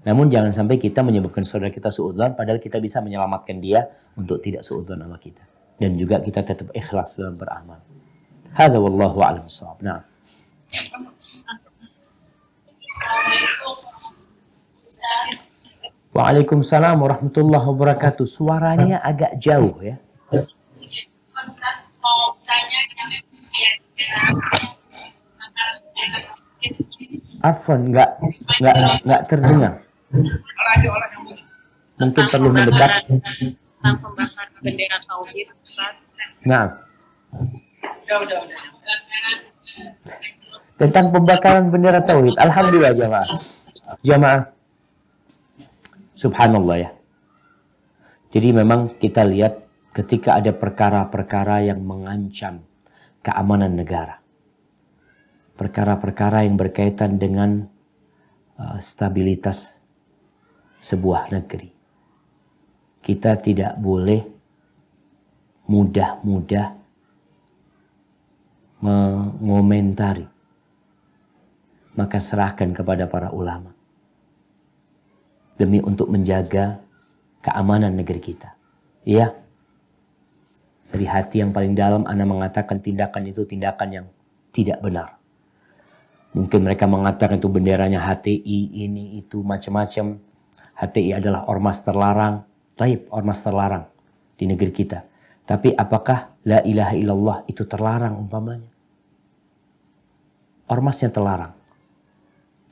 Namun jangan sampai kita menyebabkan saudara kita suudon padahal kita bisa menyelamatkan dia untuk tidak suudon sama kita. Dan juga kita tetap ikhlas dalam beramal. Hada wallahu a'lam sahab. Nah. Waalaikumsalam warahmatullahi wabarakatuh. Suaranya agak jauh ya. Mau Afwan, nggak nggak nggak terdengar. Mungkin perlu mendekat. Tentang pembakaran bendera tauhid, Ustaz. Nah. Udah, udah, udah. Tentang pembakaran bendera tauhid. Alhamdulillah jamaah. Jamaah. Subhanallah ya. Jadi memang kita lihat ketika ada perkara-perkara yang mengancam keamanan negara perkara-perkara yang berkaitan dengan uh, stabilitas sebuah negeri. Kita tidak boleh mudah-mudah mengomentari. Maka serahkan kepada para ulama. Demi untuk menjaga keamanan negeri kita. Iya. Dari hati yang paling dalam Anda mengatakan tindakan itu tindakan yang tidak benar. Mungkin mereka mengatakan itu benderanya HTI, ini, itu, macam-macam. HTI adalah ormas terlarang. Taib, ormas terlarang di negeri kita. Tapi apakah la ilaha illallah itu terlarang umpamanya? Ormasnya terlarang.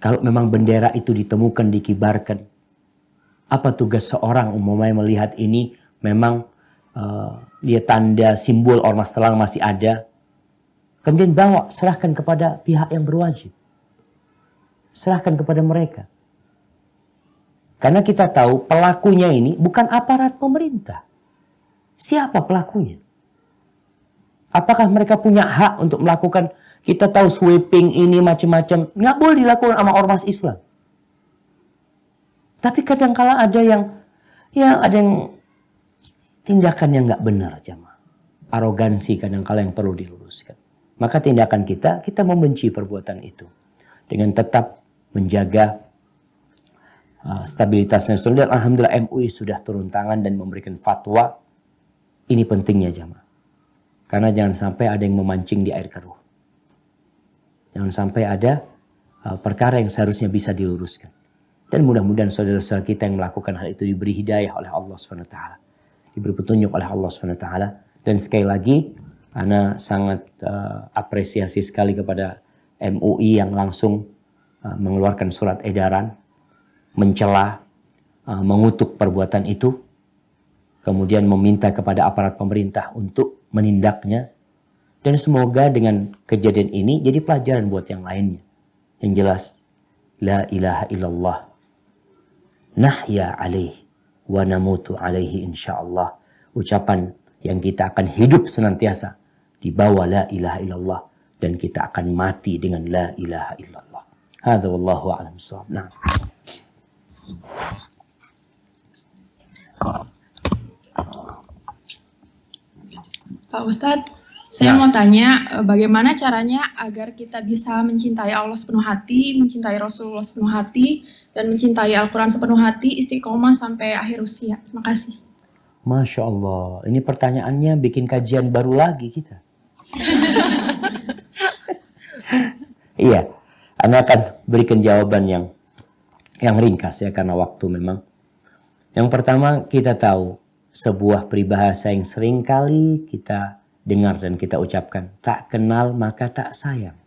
Kalau memang bendera itu ditemukan, dikibarkan. Apa tugas seorang umumnya melihat ini memang uh, dia tanda simbol ormas terlarang masih ada Kemudian bawa, serahkan kepada pihak yang berwajib. Serahkan kepada mereka. Karena kita tahu pelakunya ini bukan aparat pemerintah. Siapa pelakunya? Apakah mereka punya hak untuk melakukan kita tahu sweeping ini macam-macam nggak boleh dilakukan sama ormas Islam. Tapi kadangkala ada yang ya ada yang tindakan yang nggak benar jamaah. Arogansi kadangkala yang perlu diluruskan maka tindakan kita, kita membenci perbuatan itu. Dengan tetap menjaga uh, stabilitas nasional. Dan Alhamdulillah MUI sudah turun tangan dan memberikan fatwa. Ini pentingnya jamaah. Karena jangan sampai ada yang memancing di air keruh. Jangan sampai ada uh, perkara yang seharusnya bisa diluruskan. Dan mudah-mudahan saudara-saudara kita yang melakukan hal itu diberi hidayah oleh Allah SWT. Diberi petunjuk oleh Allah SWT. Dan sekali lagi, Ana sangat uh, apresiasi sekali kepada MUI yang langsung uh, mengeluarkan surat edaran mencela, uh, eh, mengutuk perbuatan itu, kemudian meminta kepada aparat pemerintah untuk menindaknya. Dan semoga dengan kejadian ini jadi pelajaran buat yang lainnya. Yang jelas, la ilaha illallah nahya alaih wa namutu alaihi insyaallah. Ucapan yang kita akan hidup senantiasa di bawah la ilaha illallah dan kita akan mati dengan la ilaha illallah. Hadza wallahu a'lam bissawab. Nah. Pak Ustad, saya nah. mau tanya eh, bagaimana caranya agar kita bisa mencintai Allah sepenuh hati, mencintai Rasulullah sepenuh hati, dan mencintai Al-Quran sepenuh hati, istiqomah sampai akhir usia. Terima kasih. Masya Allah, ini pertanyaannya bikin kajian baru lagi kita iya, Anda akan berikan jawaban yang yang ringkas ya karena waktu memang. Yang pertama kita tahu sebuah peribahasa yang sering kali kita dengar dan kita ucapkan. Tak kenal maka tak sayang.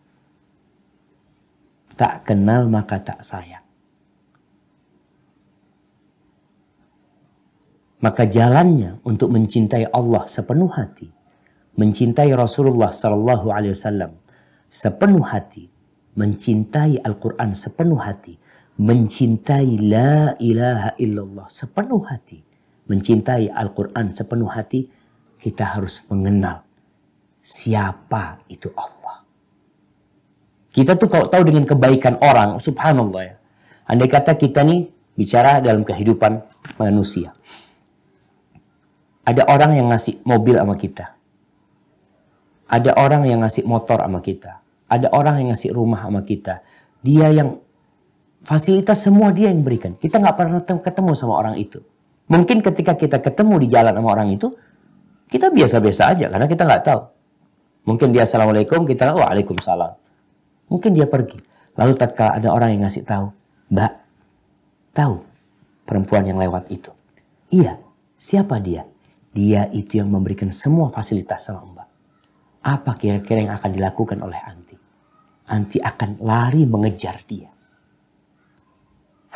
Tak kenal maka tak sayang. Maka jalannya untuk mencintai Allah sepenuh hati, mencintai Rasulullah Sallallahu Alaihi Wasallam sepenuh hati, mencintai Al-Quran sepenuh hati, mencintai La ilaha illallah sepenuh hati, mencintai Al-Quran sepenuh hati, kita harus mengenal siapa itu Allah. Kita tuh kalau tahu dengan kebaikan orang, subhanallah ya. Andai kata kita nih bicara dalam kehidupan manusia. Ada orang yang ngasih mobil sama kita. Ada orang yang ngasih motor sama kita. Ada orang yang ngasih rumah sama kita. Dia yang fasilitas semua dia yang berikan. Kita nggak pernah ketemu sama orang itu. Mungkin ketika kita ketemu di jalan sama orang itu, kita biasa-biasa aja karena kita nggak tahu. Mungkin dia assalamualaikum, kita waalaikumsalam. Mungkin dia pergi. Lalu tatkala ada orang yang ngasih tahu, Mbak, tahu perempuan yang lewat itu. Iya, siapa dia? Dia itu yang memberikan semua fasilitas sama apa kira-kira yang akan dilakukan oleh anti? Anti akan lari mengejar dia.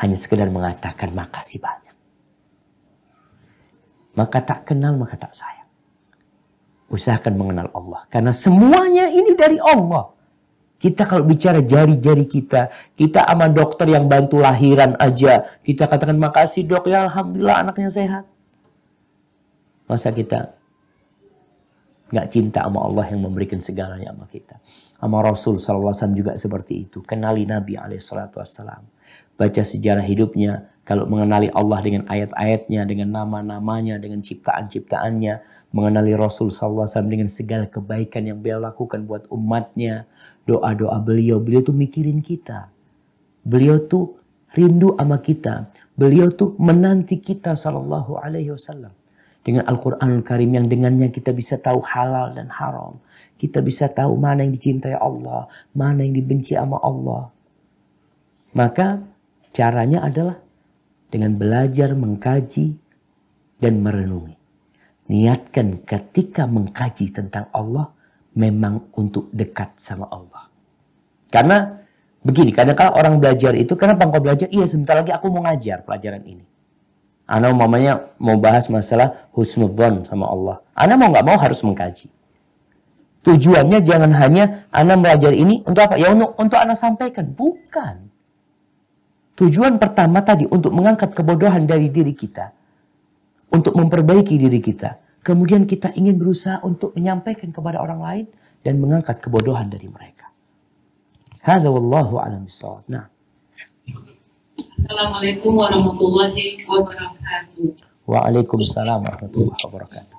Hanya sekedar mengatakan makasih banyak. Maka tak kenal maka tak sayang. Usahakan mengenal Allah. Karena semuanya ini dari Allah. Kita kalau bicara jari-jari kita, kita sama dokter yang bantu lahiran aja. Kita katakan makasih dok ya Alhamdulillah anaknya sehat. Masa kita nggak cinta sama Allah yang memberikan segalanya sama kita. Sama Rasul SAW juga seperti itu. Kenali Nabi SAW. Baca sejarah hidupnya. Kalau mengenali Allah dengan ayat-ayatnya, dengan nama-namanya, dengan ciptaan-ciptaannya. Mengenali Rasul SAW dengan segala kebaikan yang beliau lakukan buat umatnya. Doa-doa beliau. Beliau tuh mikirin kita. Beliau tuh rindu sama kita. Beliau tuh menanti kita Sallallahu Alaihi Wasallam dengan Al-Quran Karim yang dengannya kita bisa tahu halal dan haram. Kita bisa tahu mana yang dicintai Allah, mana yang dibenci sama Allah. Maka caranya adalah dengan belajar, mengkaji, dan merenungi. Niatkan ketika mengkaji tentang Allah memang untuk dekat sama Allah. Karena begini, kadang-kadang orang belajar itu, kenapa engkau belajar? Iya, sebentar lagi aku mau ngajar pelajaran ini. Ana umpamanya mau bahas masalah husnudzon sama Allah. Ana mau nggak mau harus mengkaji. Tujuannya jangan hanya Ana belajar ini untuk apa? Ya untuk, untuk Ana sampaikan. Bukan. Tujuan pertama tadi untuk mengangkat kebodohan dari diri kita. Untuk memperbaiki diri kita. Kemudian kita ingin berusaha untuk menyampaikan kepada orang lain dan mengangkat kebodohan dari mereka. Hada wallahu alam Nah. Assalamualaikum warahmatullahi wabarakatuh. Waalaikumsalam warahmatullahi wabarakatuh.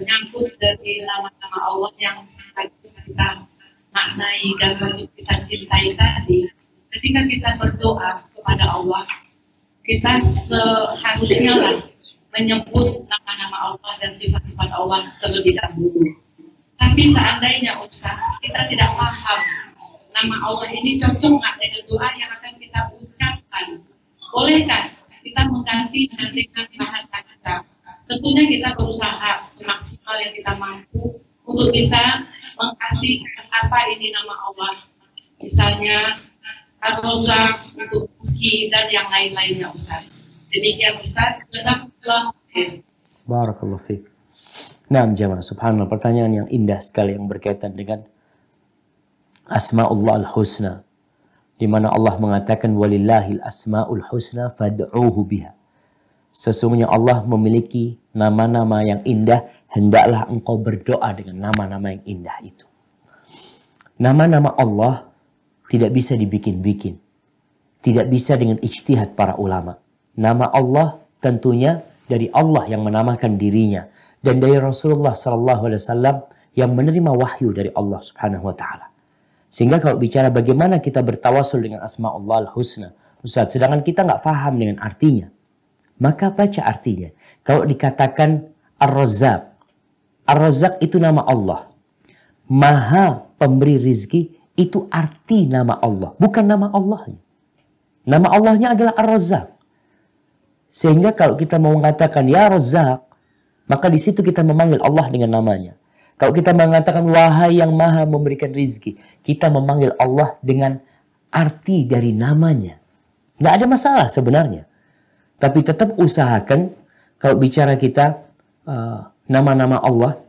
Menyangkut dari nama-nama Allah yang sangat kita maknai dan wajib kita cintai tadi. Ketika kita berdoa kepada Allah, kita seharusnya lah menyebut nama-nama Allah dan sifat-sifat Allah terlebih dahulu. Tapi seandainya Ustaz, kita tidak paham nama Allah ini cocok nggak dengan doa yang akan kita ucapkan. Bolehkah kita mengganti dengan bahasa kita? Tentunya kita berusaha semaksimal yang kita mampu untuk bisa mengartikan apa ini nama Allah. Misalnya Ar-Rozak, al ski dan yang lain-lainnya Ustaz. Demikian Ustaz, jazakallah Barakallahu fiik. Nah, jemaah, subhanallah pertanyaan yang indah sekali yang berkaitan dengan Asmaullah al-Husna di mana Allah mengatakan walillahil asmaul husna fad'uhu biha. Sesungguhnya Allah memiliki nama-nama yang indah, hendaklah engkau berdoa dengan nama-nama yang indah itu. Nama-nama Allah tidak bisa dibikin-bikin. Tidak bisa dengan ijtihad para ulama. Nama Allah tentunya dari Allah yang menamakan dirinya dan dari Rasulullah sallallahu alaihi wasallam yang menerima wahyu dari Allah Subhanahu wa taala. Sehingga kalau bicara bagaimana kita bertawasul dengan asma Allah al-husna, Ustaz, sedangkan kita nggak faham dengan artinya, maka baca artinya. Kalau dikatakan ar arrozak ar itu nama Allah. Maha pemberi rizki itu arti nama Allah, bukan nama Allahnya. Nama Allahnya adalah ar Sehingga kalau kita mau mengatakan ya Razzaq, maka di situ kita memanggil Allah dengan namanya. Kalau kita mengatakan wahai yang maha memberikan rizki, kita memanggil Allah dengan arti dari namanya. Nggak ada masalah sebenarnya. Tapi tetap usahakan kalau bicara kita nama eh, nama-nama Allah,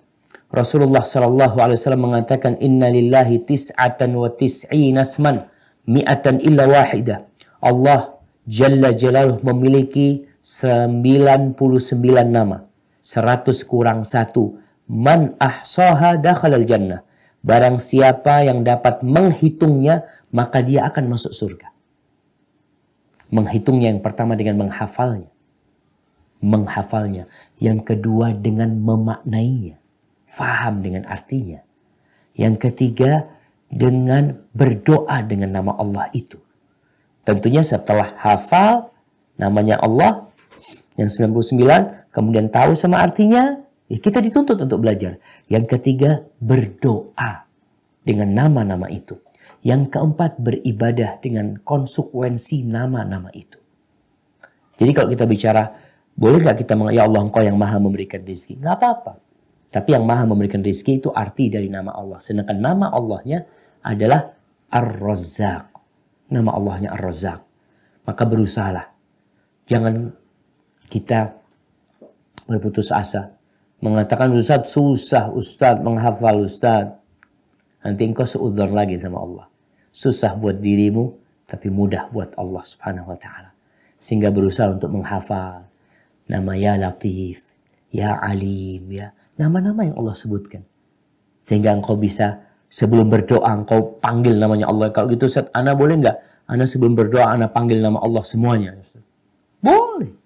Rasulullah Shallallahu Alaihi Wasallam mengatakan Inna lillahi tis'atan wa tis'ina asman mi'atan illa Wahidah. Allah Jalla Jalaluh memiliki 99 nama. 100 kurang satu Man ahsaha dakhalal jannah. Barang siapa yang dapat menghitungnya, maka dia akan masuk surga. Menghitungnya yang pertama dengan menghafalnya. Menghafalnya. Yang kedua dengan memaknainya. Faham dengan artinya. Yang ketiga dengan berdoa dengan nama Allah itu. Tentunya setelah hafal namanya Allah yang 99, kemudian tahu sama artinya, Ya, kita dituntut untuk belajar. Yang ketiga, berdoa dengan nama-nama itu. Yang keempat, beribadah dengan konsekuensi nama-nama itu. Jadi kalau kita bicara, boleh nggak kita mengatakan, ya Allah engkau yang maha memberikan rezeki? Nggak apa-apa. Tapi yang maha memberikan rezeki itu arti dari nama Allah. Sedangkan nama Allahnya adalah ar rozak Nama Allahnya ar rozak Maka berusahalah. Jangan kita berputus asa mengatakan Ustaz susah Ustaz menghafal Ustaz nanti engkau seudon lagi sama Allah susah buat dirimu tapi mudah buat Allah subhanahu wa ta'ala sehingga berusaha untuk menghafal nama ya latif ya alim ya nama-nama yang Allah sebutkan sehingga engkau bisa sebelum berdoa engkau panggil namanya Allah kalau gitu Ustaz anak boleh enggak anak sebelum berdoa anak panggil nama Allah semuanya boleh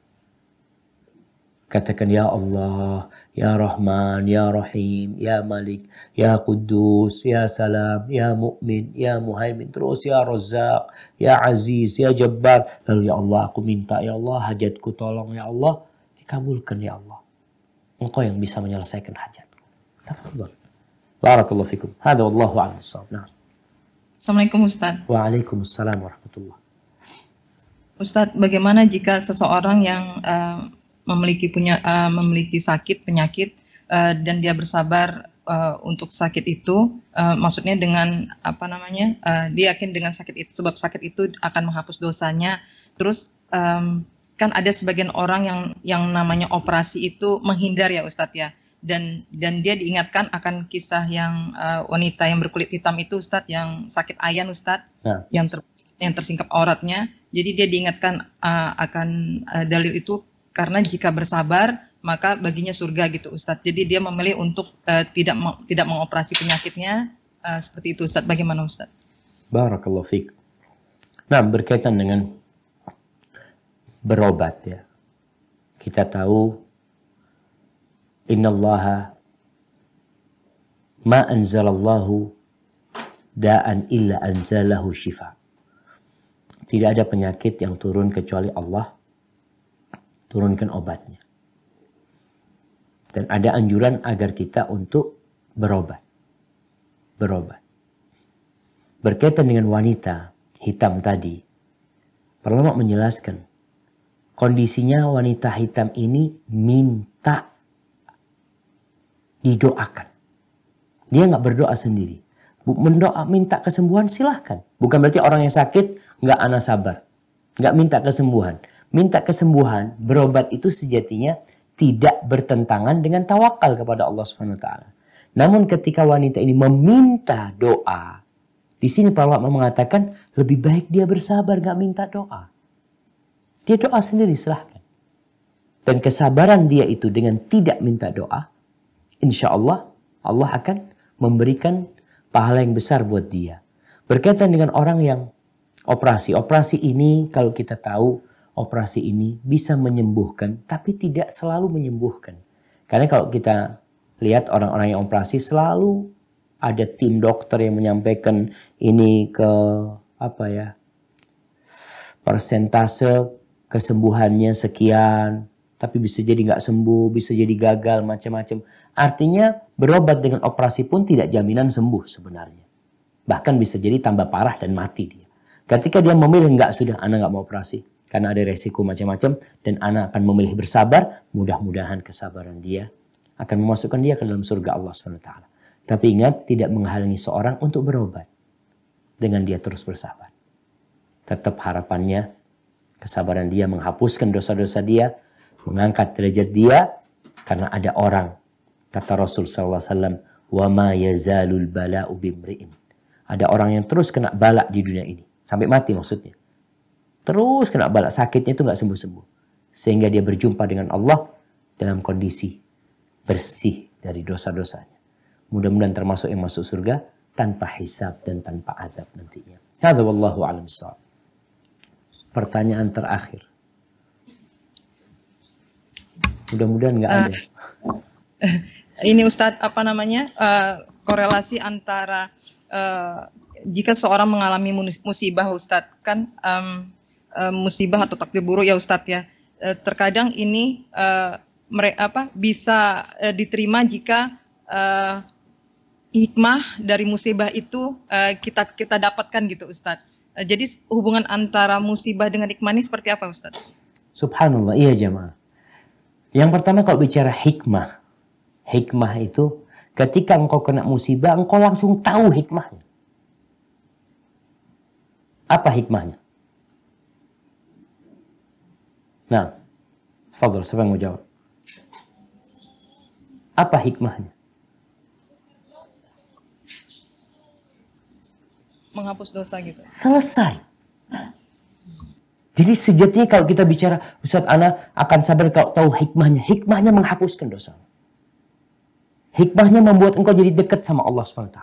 Katakan ya Allah, ya Rahman, ya Rahim, ya Malik, ya Kudus ya Salam, ya Mu'min, ya Muhaimin, terus ya Razak, ya Aziz, ya Jabbar. Lalu ya Allah aku minta ya Allah hajatku tolong ya Allah dikabulkan ya Allah. Engkau yang bisa menyelesaikan hajatku. Tafadhol. Barakallahu fikum. Hada wallahu a'lam. Nah. Assalamualaikum Ustaz. Waalaikumsalam warahmatullahi. Ustadz, bagaimana jika seseorang yang uh, memiliki punya uh, memiliki sakit penyakit uh, dan dia bersabar uh, untuk sakit itu uh, maksudnya dengan apa namanya uh, dia yakin dengan sakit itu sebab sakit itu akan menghapus dosanya terus um, kan ada sebagian orang yang yang namanya operasi itu menghindar ya Ustadz ya dan dan dia diingatkan akan kisah yang uh, wanita yang berkulit hitam itu Ustadz yang sakit ayan Ustadz ya. yang ter, yang tersingkap auratnya jadi dia diingatkan uh, akan uh, dalil itu karena jika bersabar maka baginya surga gitu Ustadz. Jadi dia memilih untuk uh, tidak tidak mengoperasi penyakitnya uh, seperti itu Ustadz. Bagaimana Ustadz? Barakallahu fiq. Nah, berkaitan dengan berobat ya. Kita tahu innallaha ma anzalallahu da'an illa anzalahu shifa. Tidak ada penyakit yang turun kecuali Allah turunkan obatnya. Dan ada anjuran agar kita untuk berobat. Berobat. Berkaitan dengan wanita hitam tadi, para menjelaskan kondisinya wanita hitam ini minta didoakan. Dia nggak berdoa sendiri. Mendoa minta kesembuhan silahkan. Bukan berarti orang yang sakit nggak anak sabar. Nggak minta kesembuhan minta kesembuhan, berobat itu sejatinya tidak bertentangan dengan tawakal kepada Allah Subhanahu wa taala. Namun ketika wanita ini meminta doa, di sini para ulama mengatakan lebih baik dia bersabar gak minta doa. Dia doa sendiri silahkan. Dan kesabaran dia itu dengan tidak minta doa, insya Allah Allah akan memberikan pahala yang besar buat dia. Berkaitan dengan orang yang operasi. Operasi ini kalau kita tahu operasi ini bisa menyembuhkan, tapi tidak selalu menyembuhkan. Karena kalau kita lihat orang-orang yang operasi selalu ada tim dokter yang menyampaikan ini ke apa ya persentase kesembuhannya sekian, tapi bisa jadi nggak sembuh, bisa jadi gagal, macam-macam. Artinya berobat dengan operasi pun tidak jaminan sembuh sebenarnya. Bahkan bisa jadi tambah parah dan mati dia. Ketika dia memilih nggak sudah, anak nggak mau operasi karena ada resiko macam-macam dan anak akan memilih bersabar mudah-mudahan kesabaran dia akan memasukkan dia ke dalam surga Allah SWT. Tapi ingat tidak menghalangi seorang untuk berobat dengan dia terus bersabar. Tetap harapannya kesabaran dia menghapuskan dosa-dosa dia, mengangkat derajat dia karena ada orang kata Rasul SAW, alaihi wasallam wa ma yazalul bala'u bimri'in. Ada orang yang terus kena balak di dunia ini sampai mati maksudnya. Terus kena balak sakitnya itu nggak sembuh-sembuh. Sehingga dia berjumpa dengan Allah dalam kondisi bersih dari dosa-dosanya. Mudah-mudahan termasuk yang masuk surga tanpa hisab dan tanpa adab nantinya. Hadza wallahu alam Pertanyaan terakhir. Mudah-mudahan nggak uh, ada. Ah, ini Ustadz apa namanya uh, korelasi antara uh, jika seorang mengalami musibah Ustadz kan um, Eh, musibah atau takdir buruk ya Ustadz ya. Eh, terkadang ini eh, mereka apa bisa diterima jika hikmah dari musibah itu kita kita dapatkan gitu Ustadz. jadi hubungan antara musibah dengan hikmah ini seperti apa Ustadz? Subhanallah, iya jemaah. Yang pertama kalau bicara hikmah, hikmah itu ketika engkau kena musibah, engkau langsung tahu hikmahnya. Apa hikmahnya? Nah, Fadl, siapa yang mau jawab? Apa hikmahnya? Menghapus dosa gitu. Selesai. Jadi sejatinya kalau kita bicara Ustaz Ana akan sabar kalau tahu hikmahnya. Hikmahnya menghapuskan dosa. Hikmahnya membuat engkau jadi dekat sama Allah SWT.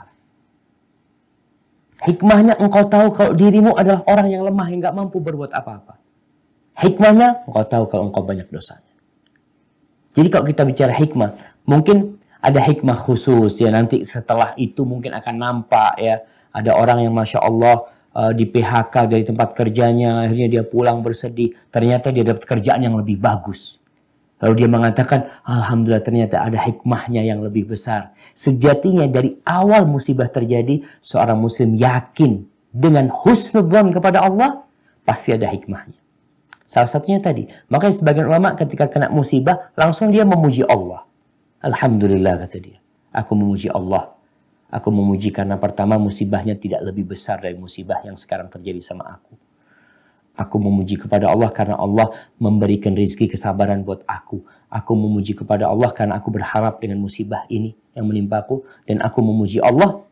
Hikmahnya engkau tahu kalau dirimu adalah orang yang lemah yang gak mampu berbuat apa-apa. Hikmahnya, engkau tahu kalau engkau banyak dosanya. Jadi kalau kita bicara hikmah, mungkin ada hikmah khusus ya nanti setelah itu mungkin akan nampak ya ada orang yang masya Allah uh, di PHK dari tempat kerjanya akhirnya dia pulang bersedih ternyata dia dapat kerjaan yang lebih bagus lalu dia mengatakan alhamdulillah ternyata ada hikmahnya yang lebih besar sejatinya dari awal musibah terjadi seorang muslim yakin dengan husnudzan kepada Allah pasti ada hikmahnya Salah satunya tadi. Makanya sebagian ulama ketika kena musibah, langsung dia memuji Allah. Alhamdulillah kata dia. Aku memuji Allah. Aku memuji karena pertama musibahnya tidak lebih besar dari musibah yang sekarang terjadi sama aku. Aku memuji kepada Allah karena Allah memberikan rizki kesabaran buat aku. Aku memuji kepada Allah karena aku berharap dengan musibah ini yang menimpa aku. Dan aku memuji Allah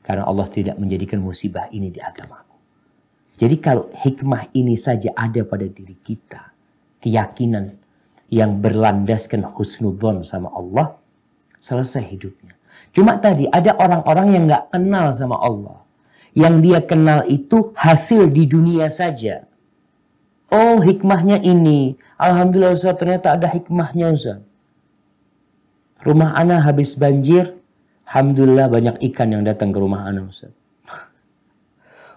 karena Allah tidak menjadikan musibah ini di agama jadi kalau hikmah ini saja ada pada diri kita, keyakinan yang berlandaskan husnudon sama Allah, selesai hidupnya. Cuma tadi ada orang-orang yang nggak kenal sama Allah. Yang dia kenal itu hasil di dunia saja. Oh hikmahnya ini. Alhamdulillah Ustaz ternyata ada hikmahnya Ustaz. Rumah Ana habis banjir. Alhamdulillah banyak ikan yang datang ke rumah Ana Ustaz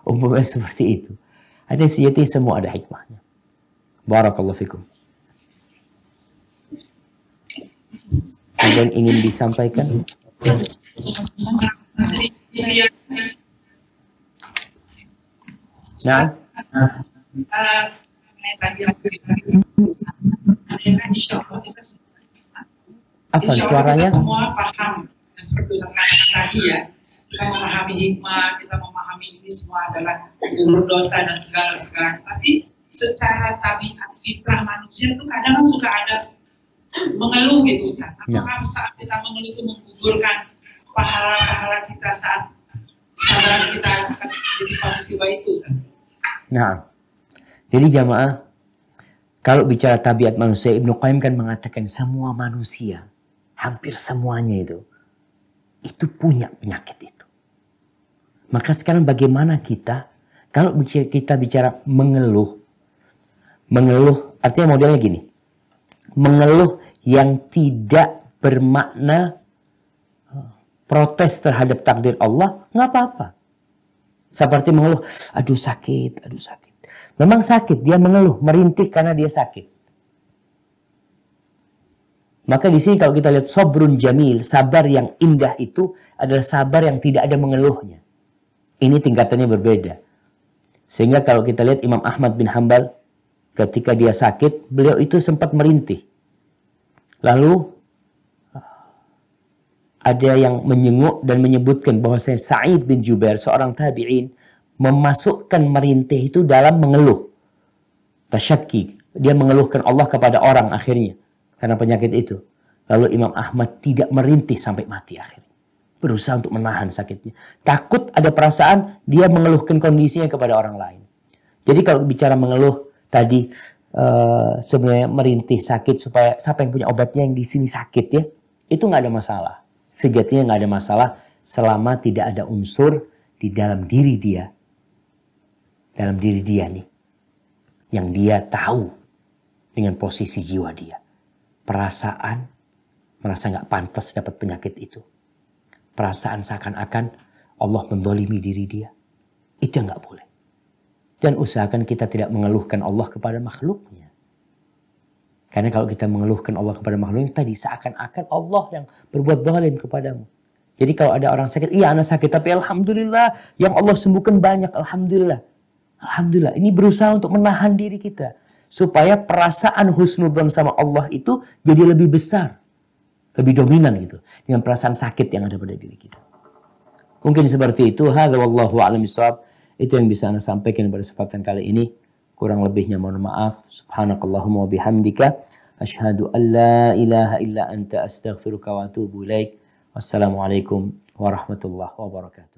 umpamanya seperti itu. Ada sejati semua ada hikmahnya. Barakallahu fikum. Ada yang ingin disampaikan? Nah. Afan suaranya? Semua paham seperti tadi ya kita memahami hikmah, kita memahami ini semua adalah gugur dosa dan segala-segala. Tapi secara tabiat fitrah manusia itu kadang kan suka ada mengeluh gitu Ustaz. Ya. Apakah ya. saat kita mengeluh itu menggugurkan pahala-pahala kita saat saat kita jadi musibah itu Ustaz? Nah, jadi jamaah kalau bicara tabiat manusia, Ibnu Qayyim kan mengatakan semua manusia, hampir semuanya itu, itu punya penyakit itu. Maka sekarang bagaimana kita kalau kita bicara mengeluh, mengeluh artinya modelnya gini, mengeluh yang tidak bermakna eh, protes terhadap takdir Allah nggak apa-apa. Seperti mengeluh, aduh sakit, aduh sakit. Memang sakit, dia mengeluh, merintih karena dia sakit. Maka di sini kalau kita lihat sobrun jamil, sabar yang indah itu adalah sabar yang tidak ada mengeluhnya. Ini tingkatannya berbeda. Sehingga kalau kita lihat Imam Ahmad bin Hambal ketika dia sakit, beliau itu sempat merintih. Lalu ada yang menyenguk dan menyebutkan bahwa saya Sa'id bin Jubair seorang tabi'in memasukkan merintih itu dalam mengeluh. Tashakki. Dia mengeluhkan Allah kepada orang akhirnya karena penyakit itu. Lalu Imam Ahmad tidak merintih sampai mati akhir berusaha untuk menahan sakitnya. Takut ada perasaan dia mengeluhkan kondisinya kepada orang lain. Jadi kalau bicara mengeluh tadi uh, sebenarnya merintih sakit supaya siapa yang punya obatnya yang di sini sakit ya itu nggak ada masalah. Sejatinya nggak ada masalah selama tidak ada unsur di dalam diri dia, dalam diri dia nih, yang dia tahu dengan posisi jiwa dia, perasaan merasa nggak pantas dapat penyakit itu perasaan seakan-akan Allah mendolimi diri dia. Itu yang nggak boleh. Dan usahakan kita tidak mengeluhkan Allah kepada makhluknya. Karena kalau kita mengeluhkan Allah kepada makhluknya tadi seakan-akan Allah yang berbuat dolim kepadamu. Jadi kalau ada orang sakit, iya anak sakit tapi alhamdulillah yang Allah sembuhkan banyak alhamdulillah. Alhamdulillah. Ini berusaha untuk menahan diri kita supaya perasaan husnudon sama Allah itu jadi lebih besar lebih dominan gitu dengan perasaan sakit yang ada pada diri kita. Mungkin seperti itu. Hadza wallahu a'lam Itu yang bisa Anda sampaikan pada kesempatan kali ini. Kurang lebihnya mohon maaf. Subhanakallahumma wa bihamdika asyhadu an la ilaha illa anta astaghfiruka wa atubu ilaik. Wassalamualaikum warahmatullahi wabarakatuh.